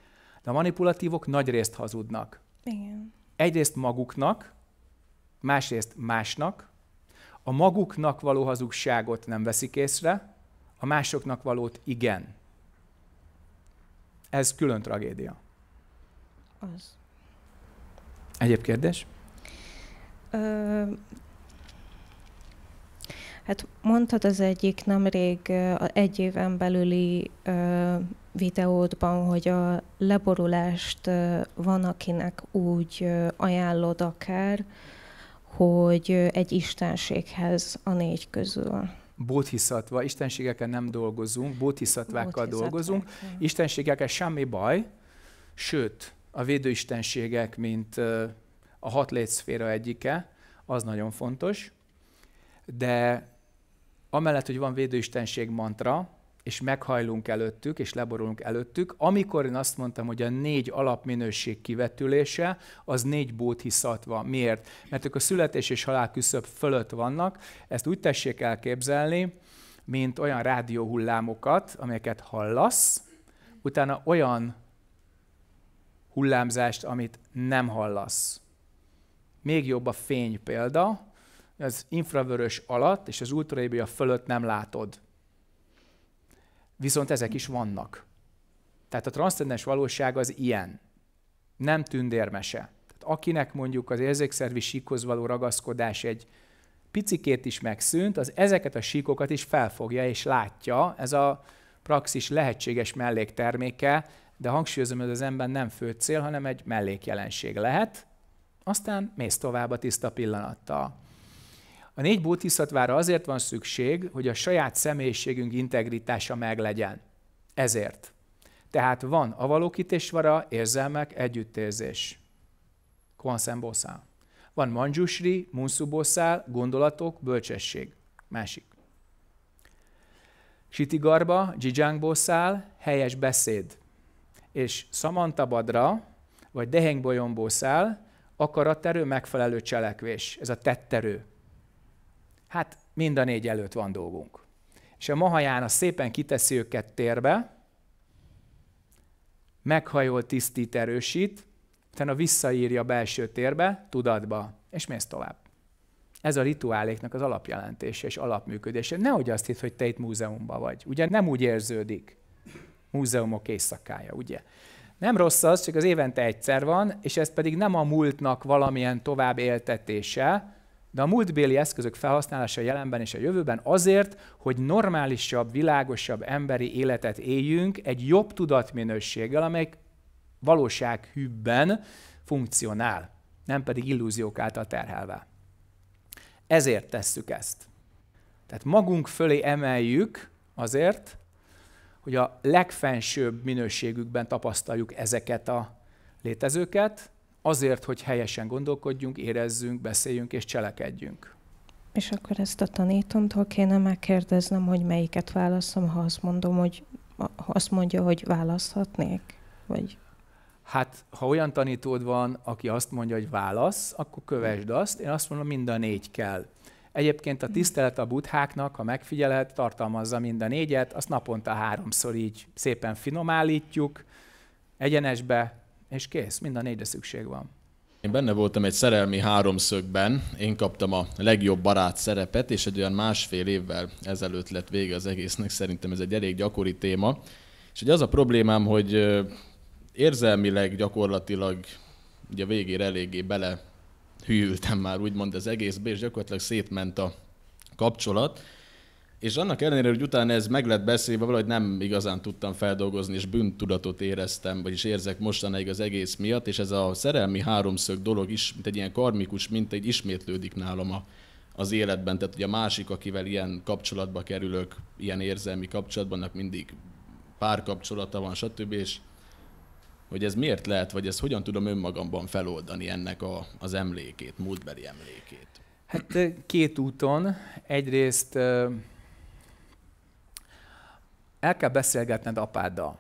de a manipulatívok nagy részt hazudnak. Igen. Egyrészt maguknak, másrészt másnak, a maguknak való hazugságot nem veszik észre, a másoknak valót igen. Ez külön tragédia. Az. Egyéb kérdés? Ö, Hát mondtad az egyik nemrég egy éven belüli videódban, hogy a leborulást van, akinek úgy ajánlod akár, hogy egy istenséghez a négy közül Bóthiszatva, istenségekkel nem dolgozunk, bóthiszatvákkal dolgozunk. Istenségekkel semmi baj, sőt, a védőistenségek, mint a hat létszféra egyike, az nagyon fontos, de amellett, hogy van védőistenség mantra, és meghajlunk előttük, és leborulunk előttük, amikor én azt mondtam, hogy a négy alapminőség kivetülése, az négy bódhiszatva. Miért? Mert ők a születés és halál küszöb fölött vannak, ezt úgy tessék elképzelni, mint olyan rádióhullámokat, amelyeket hallasz, utána olyan hullámzást, amit nem hallasz. Még jobb a fény példa, az infravörös alatt és az ultraébia fölött nem látod. Viszont ezek is vannak. Tehát a transzcendens valóság az ilyen. Nem tündérmese. Tehát akinek mondjuk az érzékszervi síkhoz való ragaszkodás egy picikét is megszűnt, az ezeket a síkokat is felfogja és látja. Ez a praxis lehetséges mellékterméke, de hangsúlyozom, hogy az ember nem fő cél, hanem egy mellékjelenség lehet. Aztán mész tovább a tiszta pillanattal. A négy bódhiszatvára azért van szükség, hogy a saját személyiségünk integritása meglegyen. Ezért. Tehát van avalokitésvara, érzelmek, együttérzés. Kvanszembószál. Van manjusri, munszubószál, gondolatok, bölcsesség. Másik. Sitigarba, dzsidzsángbószál, helyes beszéd. És szamantabadra, vagy dehengbolyombószál, akaraterő, megfelelő cselekvés. Ez a tetterő hát mind a négy előtt van dolgunk. És a Mahaján az szépen kiteszi őket térbe, meghajol, tisztít, erősít, utána visszaírja a belső térbe, tudatba, és mész tovább. Ez a rituáléknak az alapjelentése és alapműködése. Nehogy azt hitt, hogy te itt múzeumban vagy. Ugye nem úgy érződik múzeumok éjszakája, ugye? Nem rossz az, csak az évente egyszer van, és ez pedig nem a múltnak valamilyen tovább éltetése, de a múltbéli eszközök felhasználása a jelenben és a jövőben azért, hogy normálisabb, világosabb emberi életet éljünk egy jobb tudatminőséggel, amely valósághűbben funkcionál, nem pedig illúziók által terhelve. Ezért tesszük ezt. Tehát magunk fölé emeljük azért, hogy a legfensőbb minőségükben tapasztaljuk ezeket a létezőket, azért, hogy helyesen gondolkodjunk, érezzünk, beszéljünk és cselekedjünk. És akkor ezt a tanítomtól kéne megkérdeznem, hogy melyiket válaszom? ha azt mondom, hogy ha azt mondja, hogy választhatnék? Vagy... Hát, ha olyan tanítód van, aki azt mondja, hogy válasz, akkor kövesd azt. Én azt mondom, mind a négy kell. Egyébként a tisztelet a buddháknak, ha megfigyelhet, tartalmazza mind a négyet, azt naponta háromszor így szépen finomállítjuk, egyenesbe, és kész, mind a négyre szükség van. Én benne voltam egy szerelmi háromszögben, én kaptam a legjobb barát szerepet, és egy olyan másfél évvel ezelőtt lett vége az egésznek, szerintem ez egy elég gyakori téma. És ugye az a problémám, hogy érzelmileg gyakorlatilag ugye a végére eléggé bele hűültem már úgymond az egészbe, és gyakorlatilag szétment a kapcsolat. És annak ellenére, hogy utána ez meg lett beszélve, valahogy nem igazán tudtam feldolgozni, és bűntudatot éreztem, vagyis érzek mostanáig az egész miatt, és ez a szerelmi háromszög dolog is, mint egy ilyen karmikus, mint egy ismétlődik nálam a, az életben. Tehát, hogy a másik, akivel ilyen kapcsolatba kerülök, ilyen érzelmi kapcsolatban, annak mindig párkapcsolata van, stb. És hogy ez miért lehet, vagy ez hogyan tudom önmagamban feloldani ennek a, az emlékét, múltbeli emlékét? Hát két úton. Egyrészt el kell beszélgetned apáddal.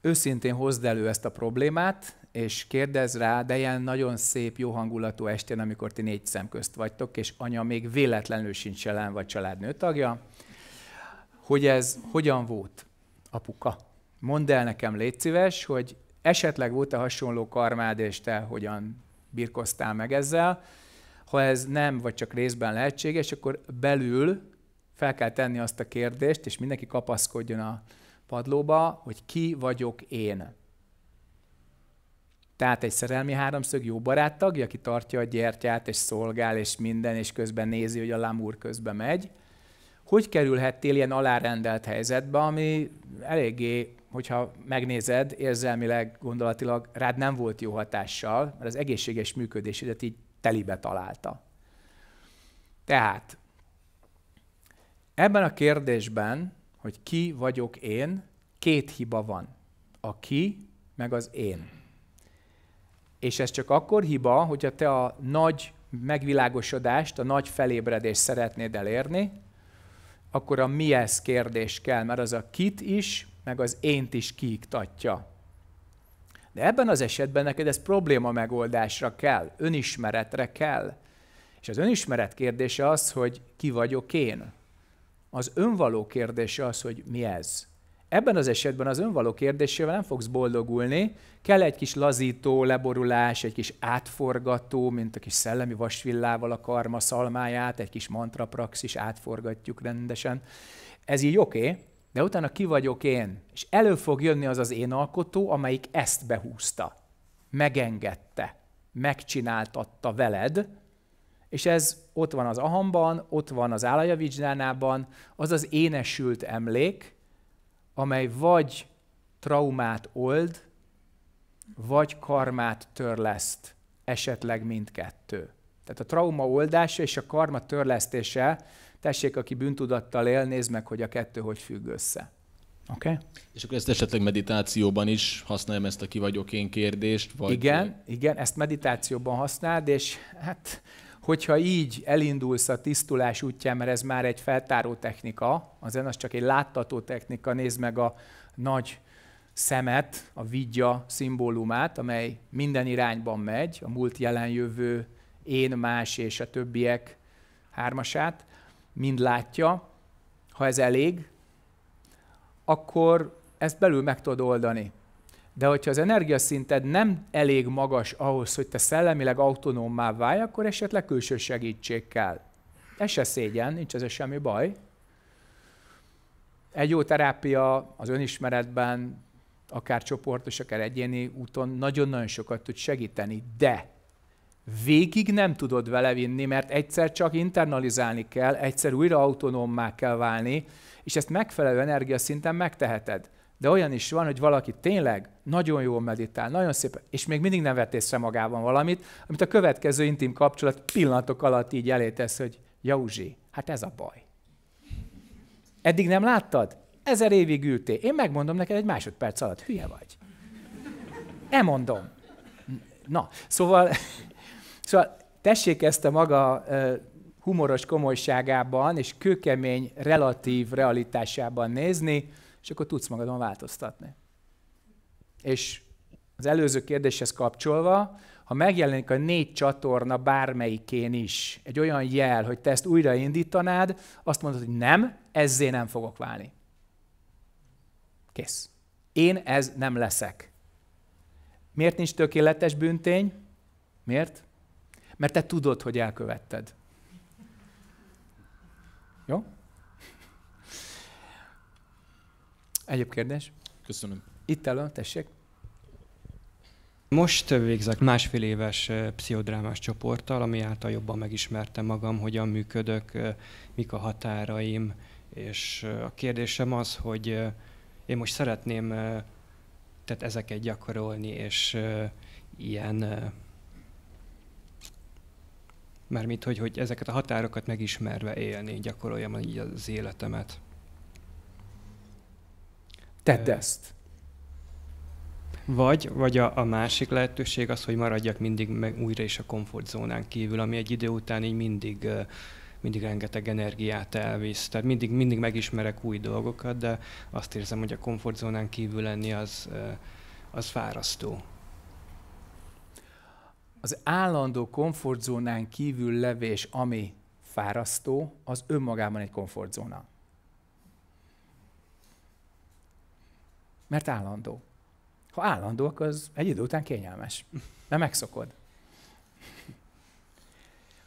Őszintén hozd elő ezt a problémát, és kérdez rá, de ilyen nagyon szép, jó hangulatú estén, amikor ti négy szem közt vagytok, és anya még véletlenül sincs jelen, vagy családnő tagja, hogy ez hogyan volt, apuka. Mondd el nekem, légy szíves, hogy esetleg volt-e hasonló karmád, és te hogyan birkoztál meg ezzel, ha ez nem, vagy csak részben lehetséges, akkor belül fel kell tenni azt a kérdést, és mindenki kapaszkodjon a padlóba, hogy ki vagyok én. Tehát egy szerelmi háromszög jó baráttagja, aki tartja a gyertyát, és szolgál, és minden, és közben nézi, hogy a lámúr közben megy. Hogy kerülhettél ilyen alárendelt helyzetbe, ami eléggé, hogyha megnézed, érzelmileg, gondolatilag rád nem volt jó hatással, mert az egészséges működésedet így telibe találta. Tehát ebben a kérdésben, hogy ki vagyok én, két hiba van. A ki, meg az én. És ez csak akkor hiba, hogyha te a nagy megvilágosodást, a nagy felébredést szeretnéd elérni, akkor a mi ez kérdés kell, mert az a kit is, meg az ént is kiiktatja. De ebben az esetben neked ez probléma megoldásra kell, önismeretre kell. És az önismeret kérdése az, hogy ki vagyok én. Az önvaló kérdése az, hogy mi ez. Ebben az esetben az önvaló kérdésével nem fogsz boldogulni, kell egy kis lazító, leborulás, egy kis átforgató, mint a kis szellemi vasvillával a karma szalmáját, egy kis mantrapraxis, átforgatjuk rendesen. Ez így oké, okay, de utána ki vagyok én. És elő fog jönni az az én alkotó, amelyik ezt behúzta, megengedte, megcsináltatta veled, és ez ott van az ahamban, ott van az állajavizsdánában, az az énesült emlék, amely vagy traumát old, vagy karmát törleszt, esetleg mindkettő. Tehát a trauma oldása és a karma törlesztése tessék, aki bűntudattal él, nézd meg, hogy a kettő hogy függ össze. Okay? És akkor ezt esetleg meditációban is használjam ezt a ki vagyok én kérdést? Vagy... Igen, igen, ezt meditációban használd, és hát hogyha így elindulsz a tisztulás útján, mert ez már egy feltáró technika, az az csak egy láttató technika, nézd meg a nagy szemet, a vidja szimbólumát, amely minden irányban megy, a múlt, jelen, jövő, én, más és a többiek hármasát, mind látja, ha ez elég, akkor ezt belül meg tudod oldani. De hogyha az energiaszinted nem elég magas ahhoz, hogy te szellemileg autonómmá válj, akkor esetleg külső segítség kell. Ez se szégyen, nincs ez semmi baj. Egy jó terápia az önismeretben, akár csoportos, akár egyéni úton nagyon-nagyon sokat tud segíteni, de végig nem tudod vele vinni, mert egyszer csak internalizálni kell, egyszer újra autonómmá kell válni, és ezt megfelelő energiaszinten megteheted. De olyan is van, hogy valaki tényleg nagyon jól meditál, nagyon szép, és még mindig nem vett észre magában valamit, amit a következő intim kapcsolat pillanatok alatt így elétesz, hogy Jauzsi, hát ez a baj. Eddig nem láttad? Ezer évig ültél. Én megmondom neked egy másodperc alatt, hülye vagy. mondom. Na, szóval Szóval tessék ezt a maga humoros komolyságában és kőkemény relatív realitásában nézni, és akkor tudsz magadon változtatni. És az előző kérdéshez kapcsolva, ha megjelenik a négy csatorna bármelyikén is egy olyan jel, hogy te ezt újraindítanád, azt mondod, hogy nem, ezzé nem fogok válni. Kész. Én ez nem leszek. Miért nincs tökéletes büntény? Miért? mert te tudod, hogy elkövetted. Jó? Egyéb kérdés? Köszönöm. Itt elő, tessék. Most végzek másfél éves pszichodrámás csoporttal, ami által jobban megismertem magam, hogyan működök, mik a határaim, és a kérdésem az, hogy én most szeretném tehát ezeket gyakorolni, és ilyen Mármint, hogy, hogy ezeket a határokat megismerve élni, gyakoroljam így az életemet. Tedd ezt! Vagy, vagy a, a másik lehetőség az, hogy maradjak mindig meg újra is a komfortzónán kívül, ami egy idő után így mindig, mindig rengeteg energiát elvisz. Tehát mindig, mindig megismerek új dolgokat, de azt érzem, hogy a komfortzónán kívül lenni az, az fárasztó az állandó komfortzónán kívül levés, ami fárasztó, az önmagában egy komfortzóna. Mert állandó. Ha állandó, akkor az egy idő után kényelmes. Nem megszokod.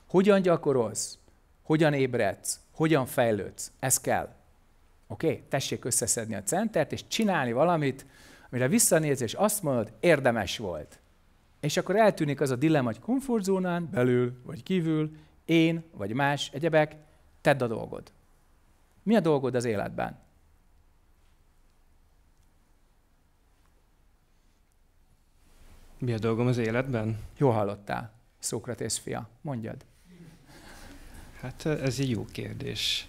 Hogyan gyakorolsz? Hogyan ébredsz? Hogyan fejlődsz? Ez kell. Oké? Okay? Tessék összeszedni a centert, és csinálni valamit, amire visszanézés, és azt mondod, érdemes volt. És akkor eltűnik az a dilemma, hogy komfortzónán, belül vagy kívül, én vagy más, egyebek, tedd a dolgod. Mi a dolgod az életben? Mi a dolgom az életben? Jó hallottál, Szókratész fia. Mondjad. Hát ez egy jó kérdés.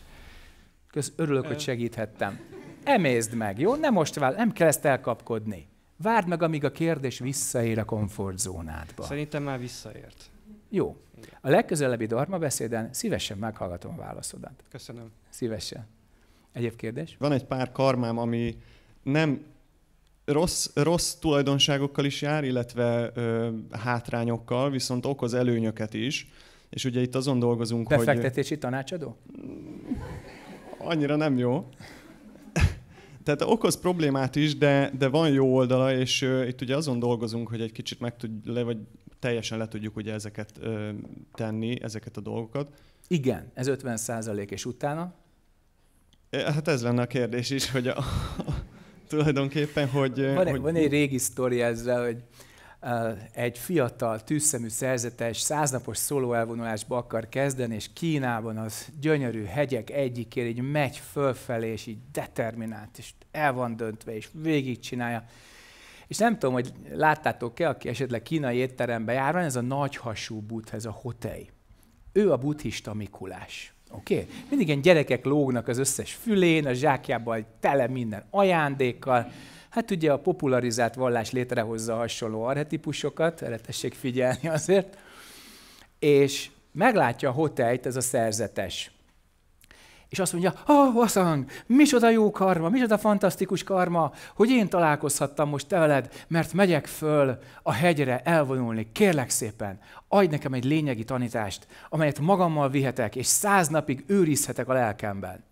Kösz, örülök, hogy segíthettem. Emészd meg, jó? Nem most vál, nem kell ezt elkapkodni. Várd meg, amíg a kérdés visszaér a komfortzónádba. Szerintem már visszaért. Jó. A legközelebbi Dharma beszéden szívesen meghallgatom a válaszodat. Köszönöm. Szívesen. Egyéb kérdés? Van egy pár karmám, ami nem rossz, rossz tulajdonságokkal is jár, illetve ö, hátrányokkal, viszont okoz előnyöket is. És ugye itt azon dolgozunk, Befektetési hogy... Befektetési tanácsadó? Annyira nem jó tehát okoz problémát is, de, de van jó oldala, és uh, itt ugye azon dolgozunk, hogy egy kicsit meg tud, le, vagy teljesen le tudjuk ugye ezeket uh, tenni, ezeket a dolgokat. Igen, ez 50 százalék, és utána? Hát ez lenne a kérdés is, hogy a, tulajdonképpen, hogy... Van, hogy... van egy régi sztori ezzel, hogy egy fiatal, tűzszemű szerzetes, száznapos szólóelvonulásba akar kezdeni, és Kínában az gyönyörű hegyek egyikére így megy fölfelé, és így determinált, és el van döntve, és végigcsinálja. És nem tudom, hogy láttátok-e, aki esetleg kínai étterembe jár, van ez a nagyhasú butha, ez a hotei. Ő a buddhista Mikulás. Oké? Okay? Mindig ilyen gyerekek lógnak az összes fülén, a zsákjában tele minden ajándékkal, Hát ugye a popularizált vallás létrehozza hasonló arhetipusokat, erre tessék figyelni azért, és meglátja a hotelt ez a szerzetes. És azt mondja, ah, oh, Aszang, micsoda jó karma, micsoda fantasztikus karma, hogy én találkozhattam most te veled, mert megyek föl a hegyre elvonulni, kérlek szépen, adj nekem egy lényegi tanítást, amelyet magammal vihetek, és száz napig őrizhetek a lelkemben.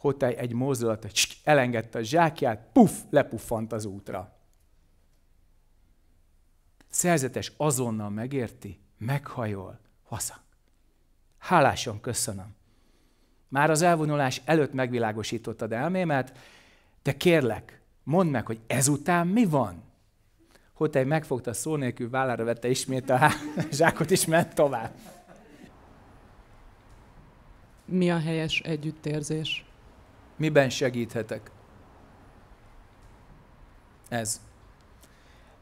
Hotel egy mozdulat, elengedte a zsákját, puf, lepuffant az útra. Szerzetes azonnal megérti, meghajol, haza. Hálásan köszönöm. Már az elvonulás előtt megvilágosítottad elmémet, de kérlek, mondd meg, hogy ezután mi van? Hotel megfogta szó nélkül, vállára vette ismét a zsákot, és ment tovább. Mi a helyes együttérzés? Miben segíthetek? Ez.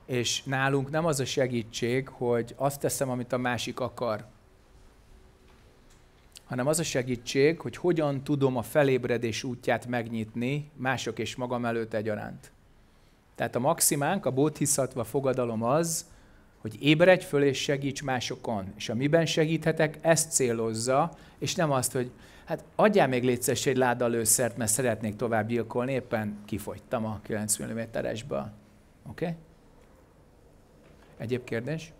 És nálunk nem az a segítség, hogy azt teszem, amit a másik akar, hanem az a segítség, hogy hogyan tudom a felébredés útját megnyitni mások és magam előtt egyaránt. Tehát a maximánk, a bóthiszatva fogadalom az, hogy ébredj föl és segíts másokon, és amiben segíthetek, ezt célozza, és nem azt, hogy hát adjál még létszes egy ládalőszert, mert szeretnék tovább gyilkolni, éppen kifogytam a 9 mm-esből. Oké? Okay? Egyéb kérdés?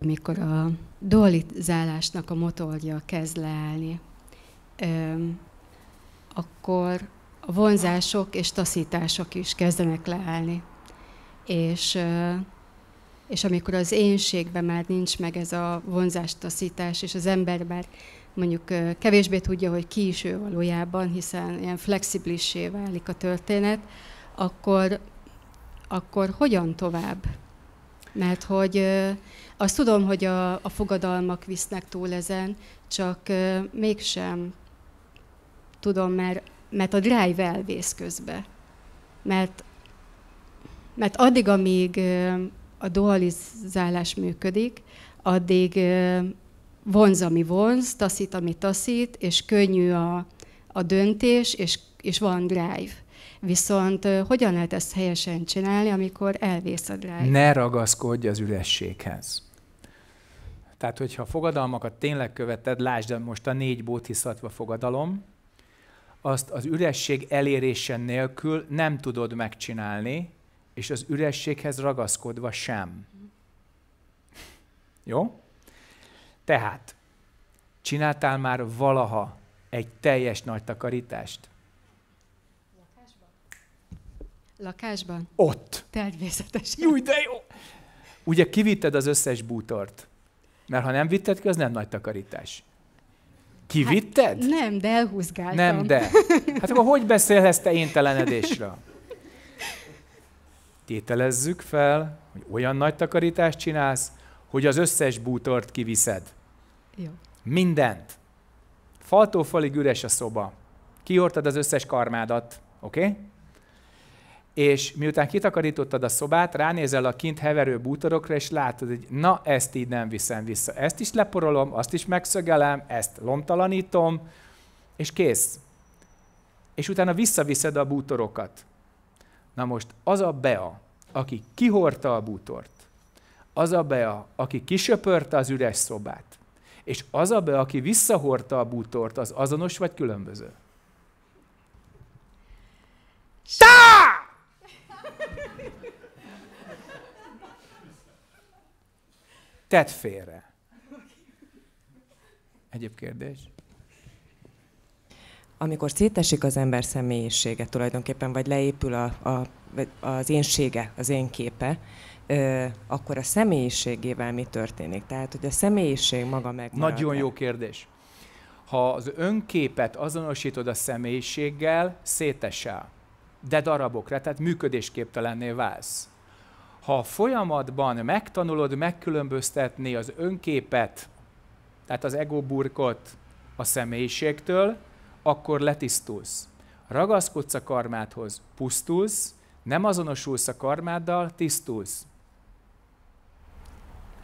Amikor a dualizálásnak a motorja kezd leállni, akkor a vonzások és taszítások is kezdenek leállni. És és amikor az énségben már nincs meg ez a vonzástaszítás, és az ember már mondjuk kevésbé tudja, hogy ki is ő valójában, hiszen ilyen flexiblissé válik a történet, akkor, akkor hogyan tovább? Mert hogy azt tudom, hogy a, a fogadalmak visznek túl ezen, csak mégsem tudom, mert, mert a drive elvész közbe. Mert, mert addig, amíg a dualizálás működik, addig vonz, ami vonz, taszít, ami taszít, és könnyű a, a döntés, és, és van drive. Viszont hogyan lehet ezt helyesen csinálni, amikor elvész a drive? Ne ragaszkodj az ürességhez. Tehát, hogyha a fogadalmakat tényleg követed, lásd, most a négy bótiszatva fogadalom, azt az üresség elérése nélkül nem tudod megcsinálni, és az ürességhez ragaszkodva sem. Jó? Tehát, csináltál már valaha egy teljes nagy takarítást? Lakásban? Ott. Természetesen. Júj, de jó! Ugye kivitted az összes bútort? Mert ha nem vitted ki, az nem nagy takarítás. Kivitted? Hát, nem, de elhúzgáltam. Nem, de. Hát akkor hogy beszélhetsz te éntelenedésről? Tételezzük fel, hogy olyan nagy takarítást csinálsz, hogy az összes bútort kiviszed. Jó. Mindent. Faltól falig üres a szoba. Kiortad az összes karmádat, oké? Okay? És miután kitakarítottad a szobát, ránézel a kint heverő bútorokra, és látod, hogy na, ezt így nem viszem vissza. Ezt is leporolom, azt is megszögelem, ezt lomtalanítom, és kész. És utána visszaviszed a bútorokat. Na most az a Bea, aki kihordta a bútort, az a Bea, aki kisöpörte az üres szobát, és az a Bea, aki visszahordta a bútort, az azonos vagy különböző? Tá! Tedd félre. Egyéb kérdés? amikor szétesik az ember személyisége tulajdonképpen, vagy leépül a, a, az énsége, az én képe, ö, akkor a személyiségével mi történik? Tehát, hogy a személyiség maga meg. Nagyon jó kérdés. Ha az önképet azonosítod a személyiséggel, szétesel, de darabokra, tehát működésképtelenné válsz. Ha folyamatban megtanulod megkülönböztetni az önképet, tehát az egóburkot a személyiségtől, akkor letisztulsz. Ragaszkodsz a karmádhoz, pusztulsz, nem azonosulsz a karmáddal, tisztulsz.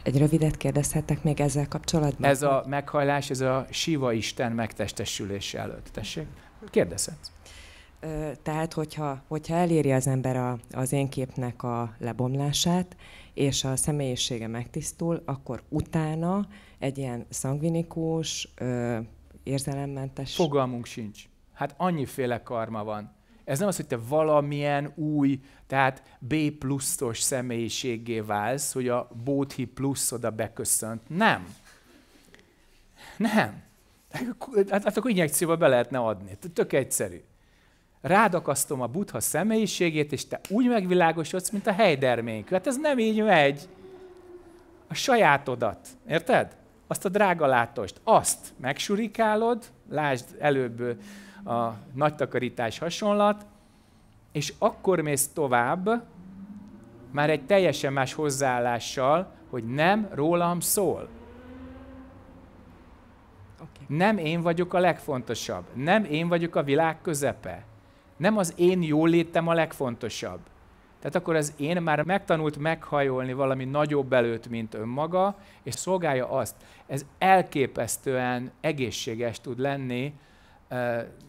Egy rövidet kérdezhetek még ezzel kapcsolatban? Ez a meghajlás, ez a Siva Isten megtestesülése előtt. Tessék, kérdezhetsz. Tehát, hogyha, hogyha eléri az ember a, az én képnek a lebomlását, és a személyisége megtisztul, akkor utána egy ilyen szangvinikus, érzelemmentes? Fogalmunk sincs. Hát annyiféle karma van. Ez nem az, hogy te valamilyen új, tehát B pluszos személyiségé válsz, hogy a bóthi plusz oda beköszönt. Nem. Nem. Hát, hát akkor injekcióba be lehetne adni. Tök egyszerű. Rádakasztom a butha személyiségét, és te úgy megvilágosodsz, mint a helydermény. Hát ez nem így megy. A sajátodat. Érted? azt a drága látost, azt megsurikálod, lásd előbb a nagy takarítás hasonlat, és akkor mész tovább, már egy teljesen más hozzáállással, hogy nem rólam szól. Okay. Nem én vagyok a legfontosabb. Nem én vagyok a világ közepe. Nem az én jólétem a legfontosabb. Tehát akkor az én már megtanult meghajolni valami nagyobb előtt, mint önmaga, és szolgálja azt. Ez elképesztően egészséges tud lenni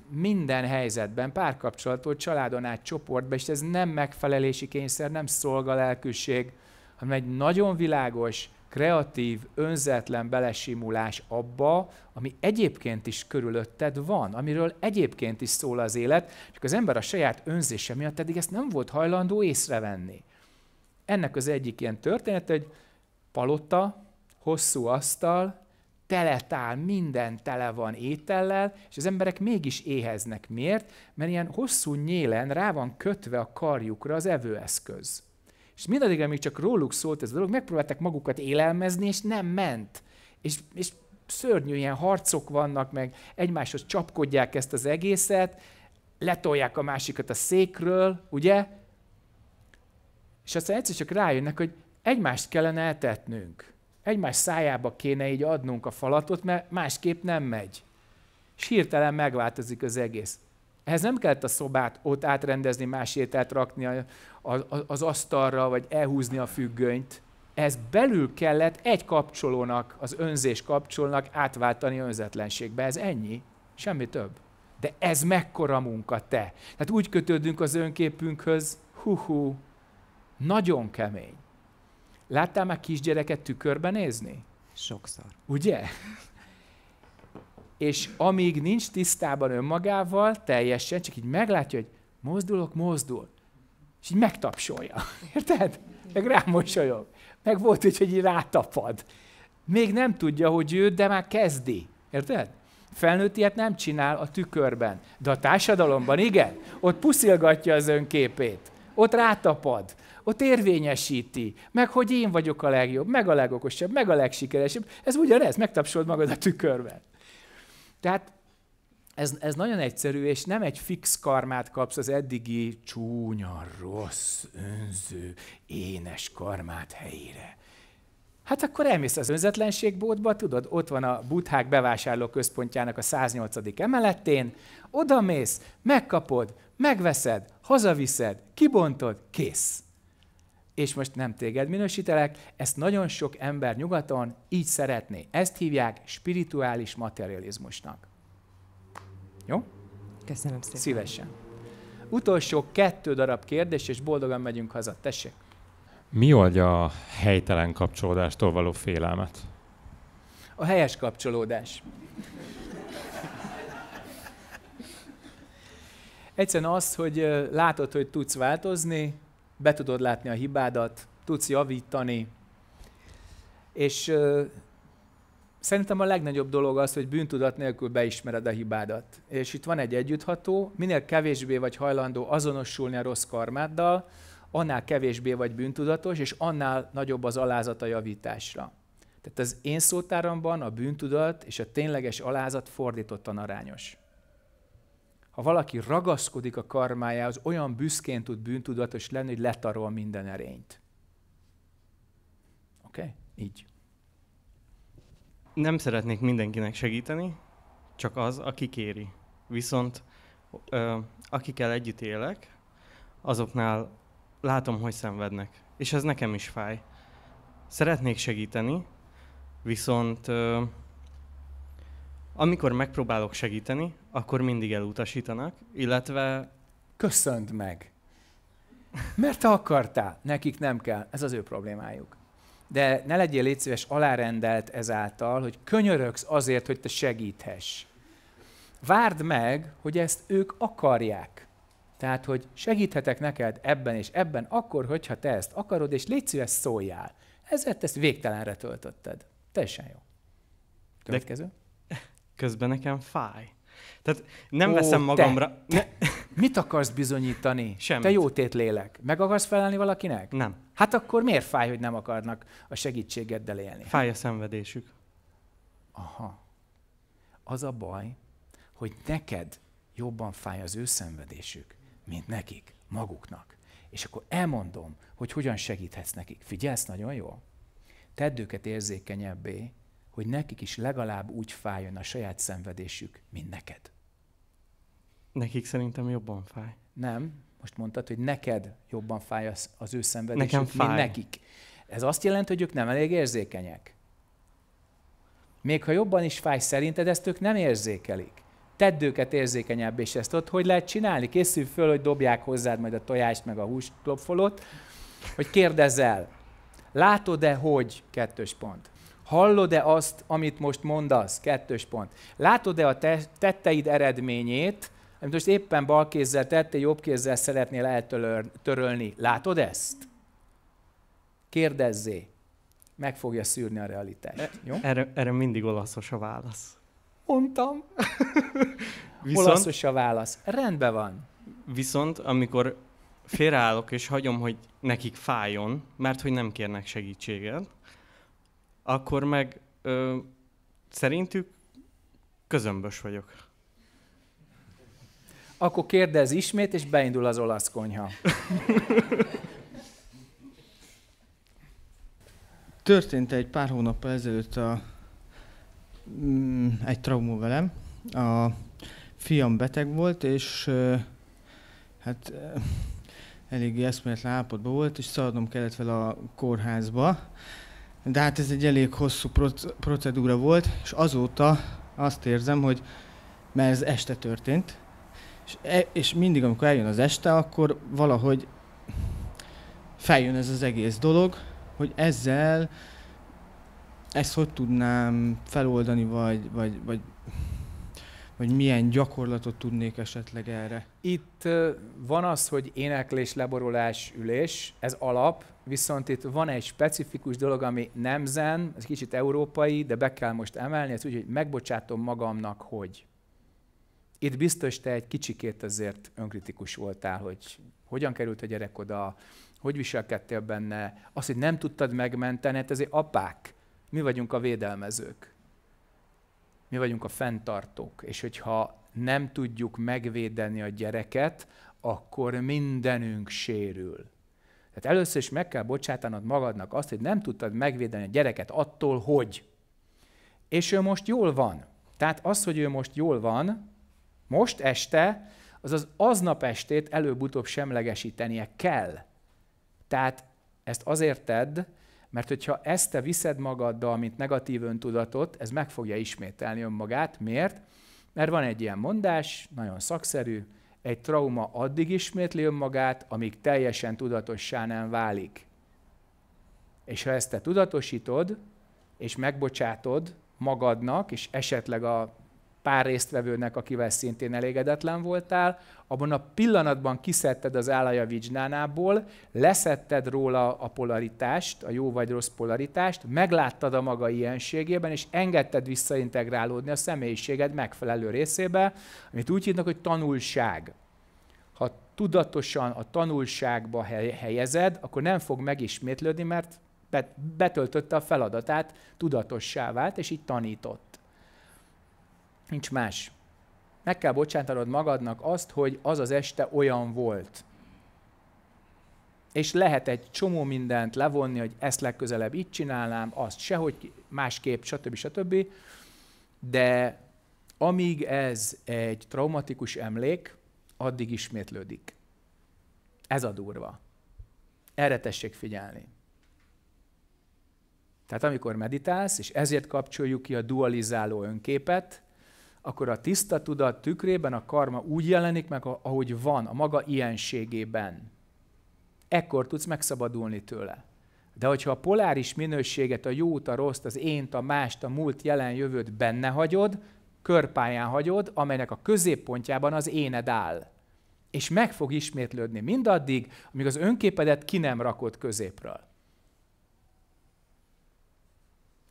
minden helyzetben, párkapcsolatot, családon át, csoportban, és ez nem megfelelési kényszer, nem szolgalelkűség, hanem egy nagyon világos, kreatív, önzetlen belesimulás abba, ami egyébként is körülötted van, amiről egyébként is szól az élet, csak az ember a saját önzése miatt eddig ezt nem volt hajlandó észrevenni. Ennek az egyik ilyen történet, hogy palotta, hosszú asztal, tele tál minden tele van étellel, és az emberek mégis éheznek. Miért? Mert ilyen hosszú nyélen rá van kötve a karjukra az evőeszköz. És mindaddig, amíg csak róluk szólt ez a dolog, megpróbálták magukat élelmezni, és nem ment. És, és szörnyű ilyen harcok vannak, meg egymáshoz csapkodják ezt az egészet, letolják a másikat a székről, ugye? És aztán egyszer csak rájönnek, hogy egymást kellene eltetnünk. Egymás szájába kéne így adnunk a falatot, mert másképp nem megy. És hirtelen megváltozik az egész. Ehhez nem kellett a szobát ott átrendezni, más ételt rakni, az, asztalra, vagy elhúzni a függönyt, ez belül kellett egy kapcsolónak, az önzés kapcsolónak átváltani önzetlenségbe. Ez ennyi, semmi több. De ez mekkora munka te. Tehát úgy kötődünk az önképünkhöz, hú, nagyon kemény. Láttál már kisgyereket tükörbe nézni? Sokszor. Ugye? És amíg nincs tisztában önmagával, teljesen, csak így meglátja, hogy mozdulok, mozdul és így megtapsolja. Érted? Meg rámosolyog. Meg volt úgy, hogy így rátapad. Még nem tudja, hogy ő, de már kezdi. Érted? Felnőtt ilyet nem csinál a tükörben, de a társadalomban igen. Ott puszilgatja az önképét, ott rátapad, ott érvényesíti, meg hogy én vagyok a legjobb, meg a legokosabb, meg a legsikeresebb. Ez ugyanez, megtapsolod magad a tükörben. Tehát ez, ez nagyon egyszerű, és nem egy fix karmát kapsz az eddigi csúnya, rossz, önző, énes karmát helyére. Hát akkor elmész az önzetlenségbótba, tudod, ott van a Buthák bevásárló központjának a 108. emeletén, oda mész, megkapod, megveszed, hazaviszed, kibontod, kész. És most nem téged minősítelek, ezt nagyon sok ember nyugaton így szeretné. Ezt hívják spirituális materializmusnak. Jó? Köszönöm szépen. Szívesen. Utolsó kettő darab kérdés, és boldogan megyünk haza. Tessék. Mi oldja a helytelen kapcsolódástól való félelmet? A helyes kapcsolódás. Egyszerűen az, hogy látod, hogy tudsz változni, be tudod látni a hibádat, tudsz javítani, és Szerintem a legnagyobb dolog az, hogy bűntudat nélkül beismered a hibádat. És itt van egy együttható, minél kevésbé vagy hajlandó azonosulni a rossz karmáddal, annál kevésbé vagy bűntudatos, és annál nagyobb az alázat a javításra. Tehát az én szótáramban a bűntudat és a tényleges alázat fordítottan arányos. Ha valaki ragaszkodik a karmájához, olyan büszkén tud bűntudatos lenni, hogy letarol minden erényt. Oké? Okay? Így nem szeretnék mindenkinek segíteni, csak az, aki kéri. Viszont ö, akikkel együtt élek, azoknál látom, hogy szenvednek. És ez nekem is fáj. Szeretnék segíteni, viszont ö, amikor megpróbálok segíteni, akkor mindig elutasítanak, illetve... Köszönd meg! Mert te akartál, nekik nem kell, ez az ő problémájuk de ne legyél légy szíves alárendelt ezáltal, hogy könyörögsz azért, hogy te segíthess. Várd meg, hogy ezt ők akarják. Tehát, hogy segíthetek neked ebben és ebben, akkor, hogyha te ezt akarod, és légy szíves szóljál. Ezzel te ezt végtelenre töltötted. Teljesen jó. Következő. De közben nekem fáj. Tehát nem Ó, veszem magamra... Te. te, Mit akarsz bizonyítani? Semmit. Te jótét lélek. Meg akarsz felelni valakinek? Nem. Hát akkor miért fáj, hogy nem akarnak a segítségeddel élni? Fáj a szenvedésük. Aha. Az a baj, hogy neked jobban fáj az ő szenvedésük, mint nekik, maguknak. És akkor elmondom, hogy hogyan segíthetsz nekik. Figyelsz nagyon jól? Tedd őket érzékenyebbé hogy nekik is legalább úgy fájjon a saját szenvedésük, mint neked. Nekik szerintem jobban fáj. Nem, most mondtad, hogy neked jobban fáj az, az ő szenvedésük, Nekem fáj. mint nekik. Ez azt jelenti, hogy ők nem elég érzékenyek. Még ha jobban is fáj szerinted, ezt ők nem érzékelik. Tedd őket érzékenyebb, és ezt ott hogy lehet csinálni? Készülj föl, hogy dobják hozzád majd a tojást, meg a klopfolót, hogy kérdezel, látod-e, hogy kettős pont. Hallod-e azt, amit most mondasz? Kettős pont. Látod-e a tetteid eredményét, amit most éppen bal kézzel tette, jobb kézzel szeretnél eltörölni? Látod ezt? Kérdezzé. Meg fogja szűrni a realitást. E- Jó? Erre, erre mindig olaszos a válasz. Mondtam. Viszont... Olaszos a válasz. Rendben van. Viszont amikor félreállok és hagyom, hogy nekik fájjon, mert hogy nem kérnek segítséget, akkor meg ö, szerintük közömbös vagyok. Akkor kérdez ismét, és beindul az olasz konyha. Történt egy pár hónap ezelőtt a, mm, egy trauma velem. A fiam beteg volt, és hát eléggé eszméletlen állapotban volt, és szaladnom kellett vele a kórházba de hát ez egy elég hosszú proc- procedúra volt, és azóta azt érzem, hogy mert ez este történt, és, e- és mindig, amikor eljön az este, akkor valahogy feljön ez az egész dolog, hogy ezzel ezt hogy tudnám feloldani, vagy, vagy, vagy hogy milyen gyakorlatot tudnék esetleg erre? Itt van az, hogy éneklés, leborulás, ülés, ez alap, viszont itt van egy specifikus dolog, ami nem zen, ez kicsit európai, de be kell most emelni, ez úgy, hogy megbocsátom magamnak, hogy. Itt biztos te egy kicsikét azért önkritikus voltál, hogy hogyan került a gyerek oda, hogy viselkedtél benne, azt, hogy nem tudtad megmenteni, hát ezért apák, mi vagyunk a védelmezők mi vagyunk a fenntartók, és hogyha nem tudjuk megvédeni a gyereket, akkor mindenünk sérül. Tehát először is meg kell bocsátanod magadnak azt, hogy nem tudtad megvédeni a gyereket attól, hogy. És ő most jól van. Tehát az, hogy ő most jól van, most este, azaz aznap estét előbb-utóbb semlegesítenie kell. Tehát ezt azért tedd, mert hogyha ezt te viszed magaddal, mint negatív öntudatot, ez meg fogja ismételni önmagát. Miért? Mert van egy ilyen mondás, nagyon szakszerű, egy trauma addig ismétli önmagát, amíg teljesen tudatossá nem válik. És ha ezt te tudatosítod, és megbocsátod magadnak, és esetleg a pár résztvevőnek, akivel szintén elégedetlen voltál, abban a pillanatban kiszedted az állaja vizsnánából, leszedted róla a polaritást, a jó vagy rossz polaritást, megláttad a maga ilyenségében, és engedted visszaintegrálódni a személyiséged megfelelő részébe, amit úgy hívnak, hogy tanulság. Ha tudatosan a tanulságba helyezed, akkor nem fog megismétlődni, mert betöltötte a feladatát, tudatossá vált, és így tanított. Nincs más. Meg kell bocsátanod magadnak azt, hogy az az este olyan volt. És lehet egy csomó mindent levonni, hogy ezt legközelebb így csinálnám, azt sehogy, másképp, stb. stb. De amíg ez egy traumatikus emlék, addig ismétlődik. Ez a durva. Erre tessék figyelni. Tehát amikor meditálsz, és ezért kapcsoljuk ki a dualizáló önképet, akkor a tiszta tudat tükrében a karma úgy jelenik meg, ahogy van, a maga ilyenségében. Ekkor tudsz megszabadulni tőle. De hogyha a poláris minőséget, a jót, a rossz, az ént, a mást, a múlt, jelen, jövőt benne hagyod, körpályán hagyod, amelynek a középpontjában az éned áll. És meg fog ismétlődni mindaddig, amíg az önképedet ki nem rakod középről.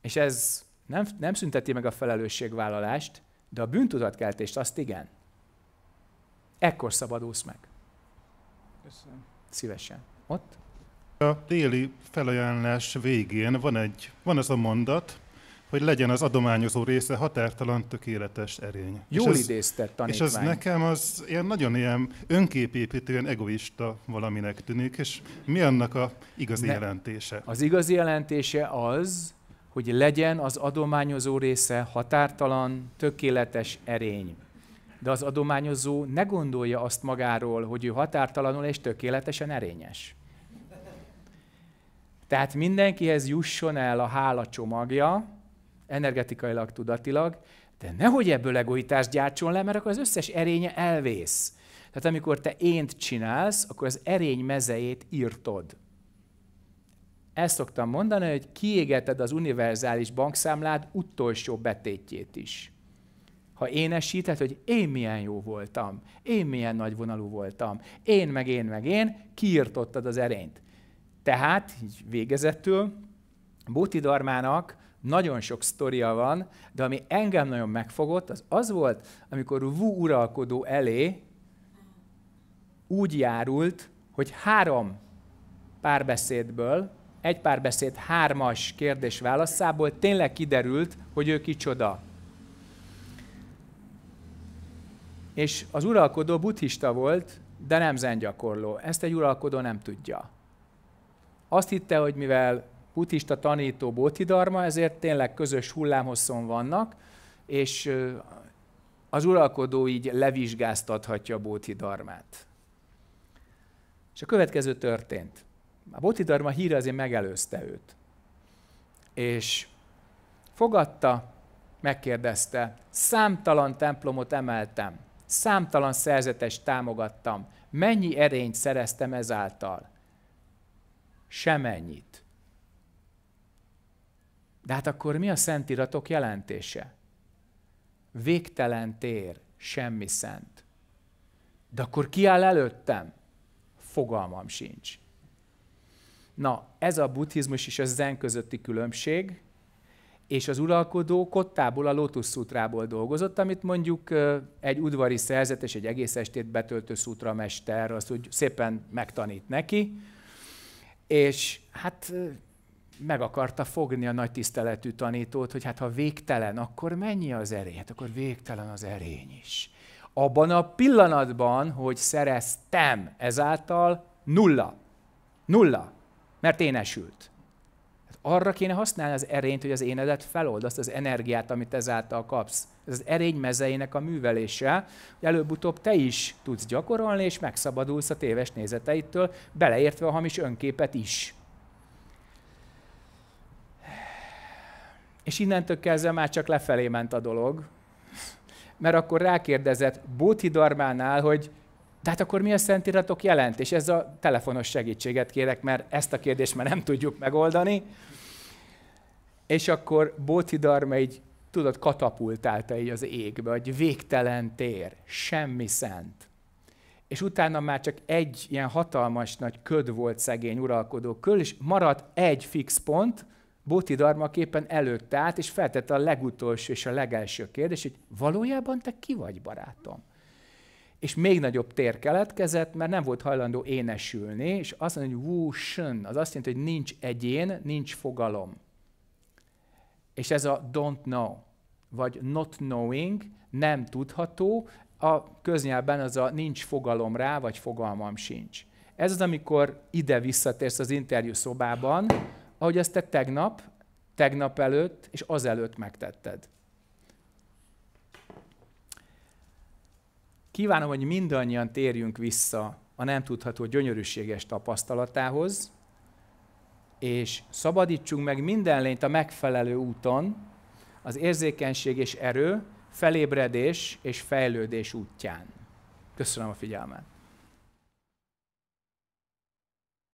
És ez nem, nem szünteti meg a felelősségvállalást, de a bűntudatkeltést azt igen. Ekkor szabadulsz meg. Köszönöm. Szívesen. Ott? A déli felajánlás végén van, egy, van ez a mondat, hogy legyen az adományozó része határtalan, tökéletes erény. Jól idéztett tanítvány. És ez nekem az ilyen nagyon ilyen önképépítően egoista valaminek tűnik, és mi annak a igazi ne, jelentése? Az igazi jelentése az, hogy legyen az adományozó része határtalan, tökéletes erény. De az adományozó ne gondolja azt magáról, hogy ő határtalanul és tökéletesen erényes. Tehát mindenkihez jusson el a hála csomagja, energetikailag, tudatilag, de nehogy ebből egoitást gyártson le, mert akkor az összes erénye elvész. Tehát amikor te ént csinálsz, akkor az erény mezejét írtod ezt szoktam mondani, hogy kiégeted az univerzális bankszámlád utolsó betétjét is. Ha én esíted, hogy én milyen jó voltam, én milyen nagyvonalú voltam, én meg én meg én, kiirtottad az erényt. Tehát, így végezetül, Butidarmának nagyon sok sztoria van, de ami engem nagyon megfogott, az az volt, amikor Wu uralkodó elé úgy járult, hogy három párbeszédből egy pár beszéd hármas kérdés válaszából tényleg kiderült, hogy ő kicsoda. És az uralkodó buddhista volt, de nem zengyakorló. Ezt egy uralkodó nem tudja. Azt hitte, hogy mivel buddhista tanító bodhidharma, ezért tényleg közös hullámhosszon vannak, és az uralkodó így levizsgáztathatja bodhidharmát. És a következő történt. A Botidarma híre azért megelőzte őt. És fogadta, megkérdezte, számtalan templomot emeltem, számtalan szerzetes támogattam, mennyi erényt szereztem ezáltal? Semennyit. De hát akkor mi a szentiratok jelentése? Végtelen tér, semmi szent. De akkor ki áll előttem? Fogalmam sincs. Na, ez a buddhizmus és a zen közötti különbség, és az uralkodó kottából, a Lotus szútrából dolgozott, amit mondjuk egy udvari és egy egész estét betöltő mester, azt úgy szépen megtanít neki, és hát meg akarta fogni a nagy tiszteletű tanítót, hogy hát ha végtelen, akkor mennyi az erény? Hát akkor végtelen az erény is. Abban a pillanatban, hogy szereztem ezáltal, nulla. Nulla mert én Hát arra kéne használni az erényt, hogy az énedet felold, azt az energiát, amit ezáltal kapsz. Ez az erény mezeinek a művelése, hogy előbb-utóbb te is tudsz gyakorolni, és megszabadulsz a téves nézeteittől, beleértve a hamis önképet is. És innentől kezdve már csak lefelé ment a dolog, mert akkor rákérdezett Darmánál, hogy de hát akkor mi a Szentiratok jelent? És ez a telefonos segítséget kérek, mert ezt a kérdést már nem tudjuk megoldani. És akkor Darma így, tudod, katapultálta így az égbe, hogy végtelen tér, semmi szent. És utána már csak egy ilyen hatalmas nagy köd volt szegény uralkodó köl, és maradt egy fix pont, Darma képen előtt állt, és feltette a legutolsó és a legelső kérdést, hogy valójában te ki vagy, barátom? és még nagyobb tér keletkezett, mert nem volt hajlandó énesülni, és azt mondja, hogy wu az azt jelenti, hogy nincs egyén, nincs fogalom. És ez a don't know, vagy not knowing, nem tudható, a köznyelben az a nincs fogalom rá, vagy fogalmam sincs. Ez az, amikor ide visszatérsz az interjú szobában, ahogy ezt te tegnap, tegnap előtt és azelőtt megtetted. Kívánom, hogy mindannyian térjünk vissza a nem tudható gyönyörűséges tapasztalatához, és szabadítsunk meg minden lényt a megfelelő úton, az érzékenység és erő, felébredés és fejlődés útján. Köszönöm a figyelmet!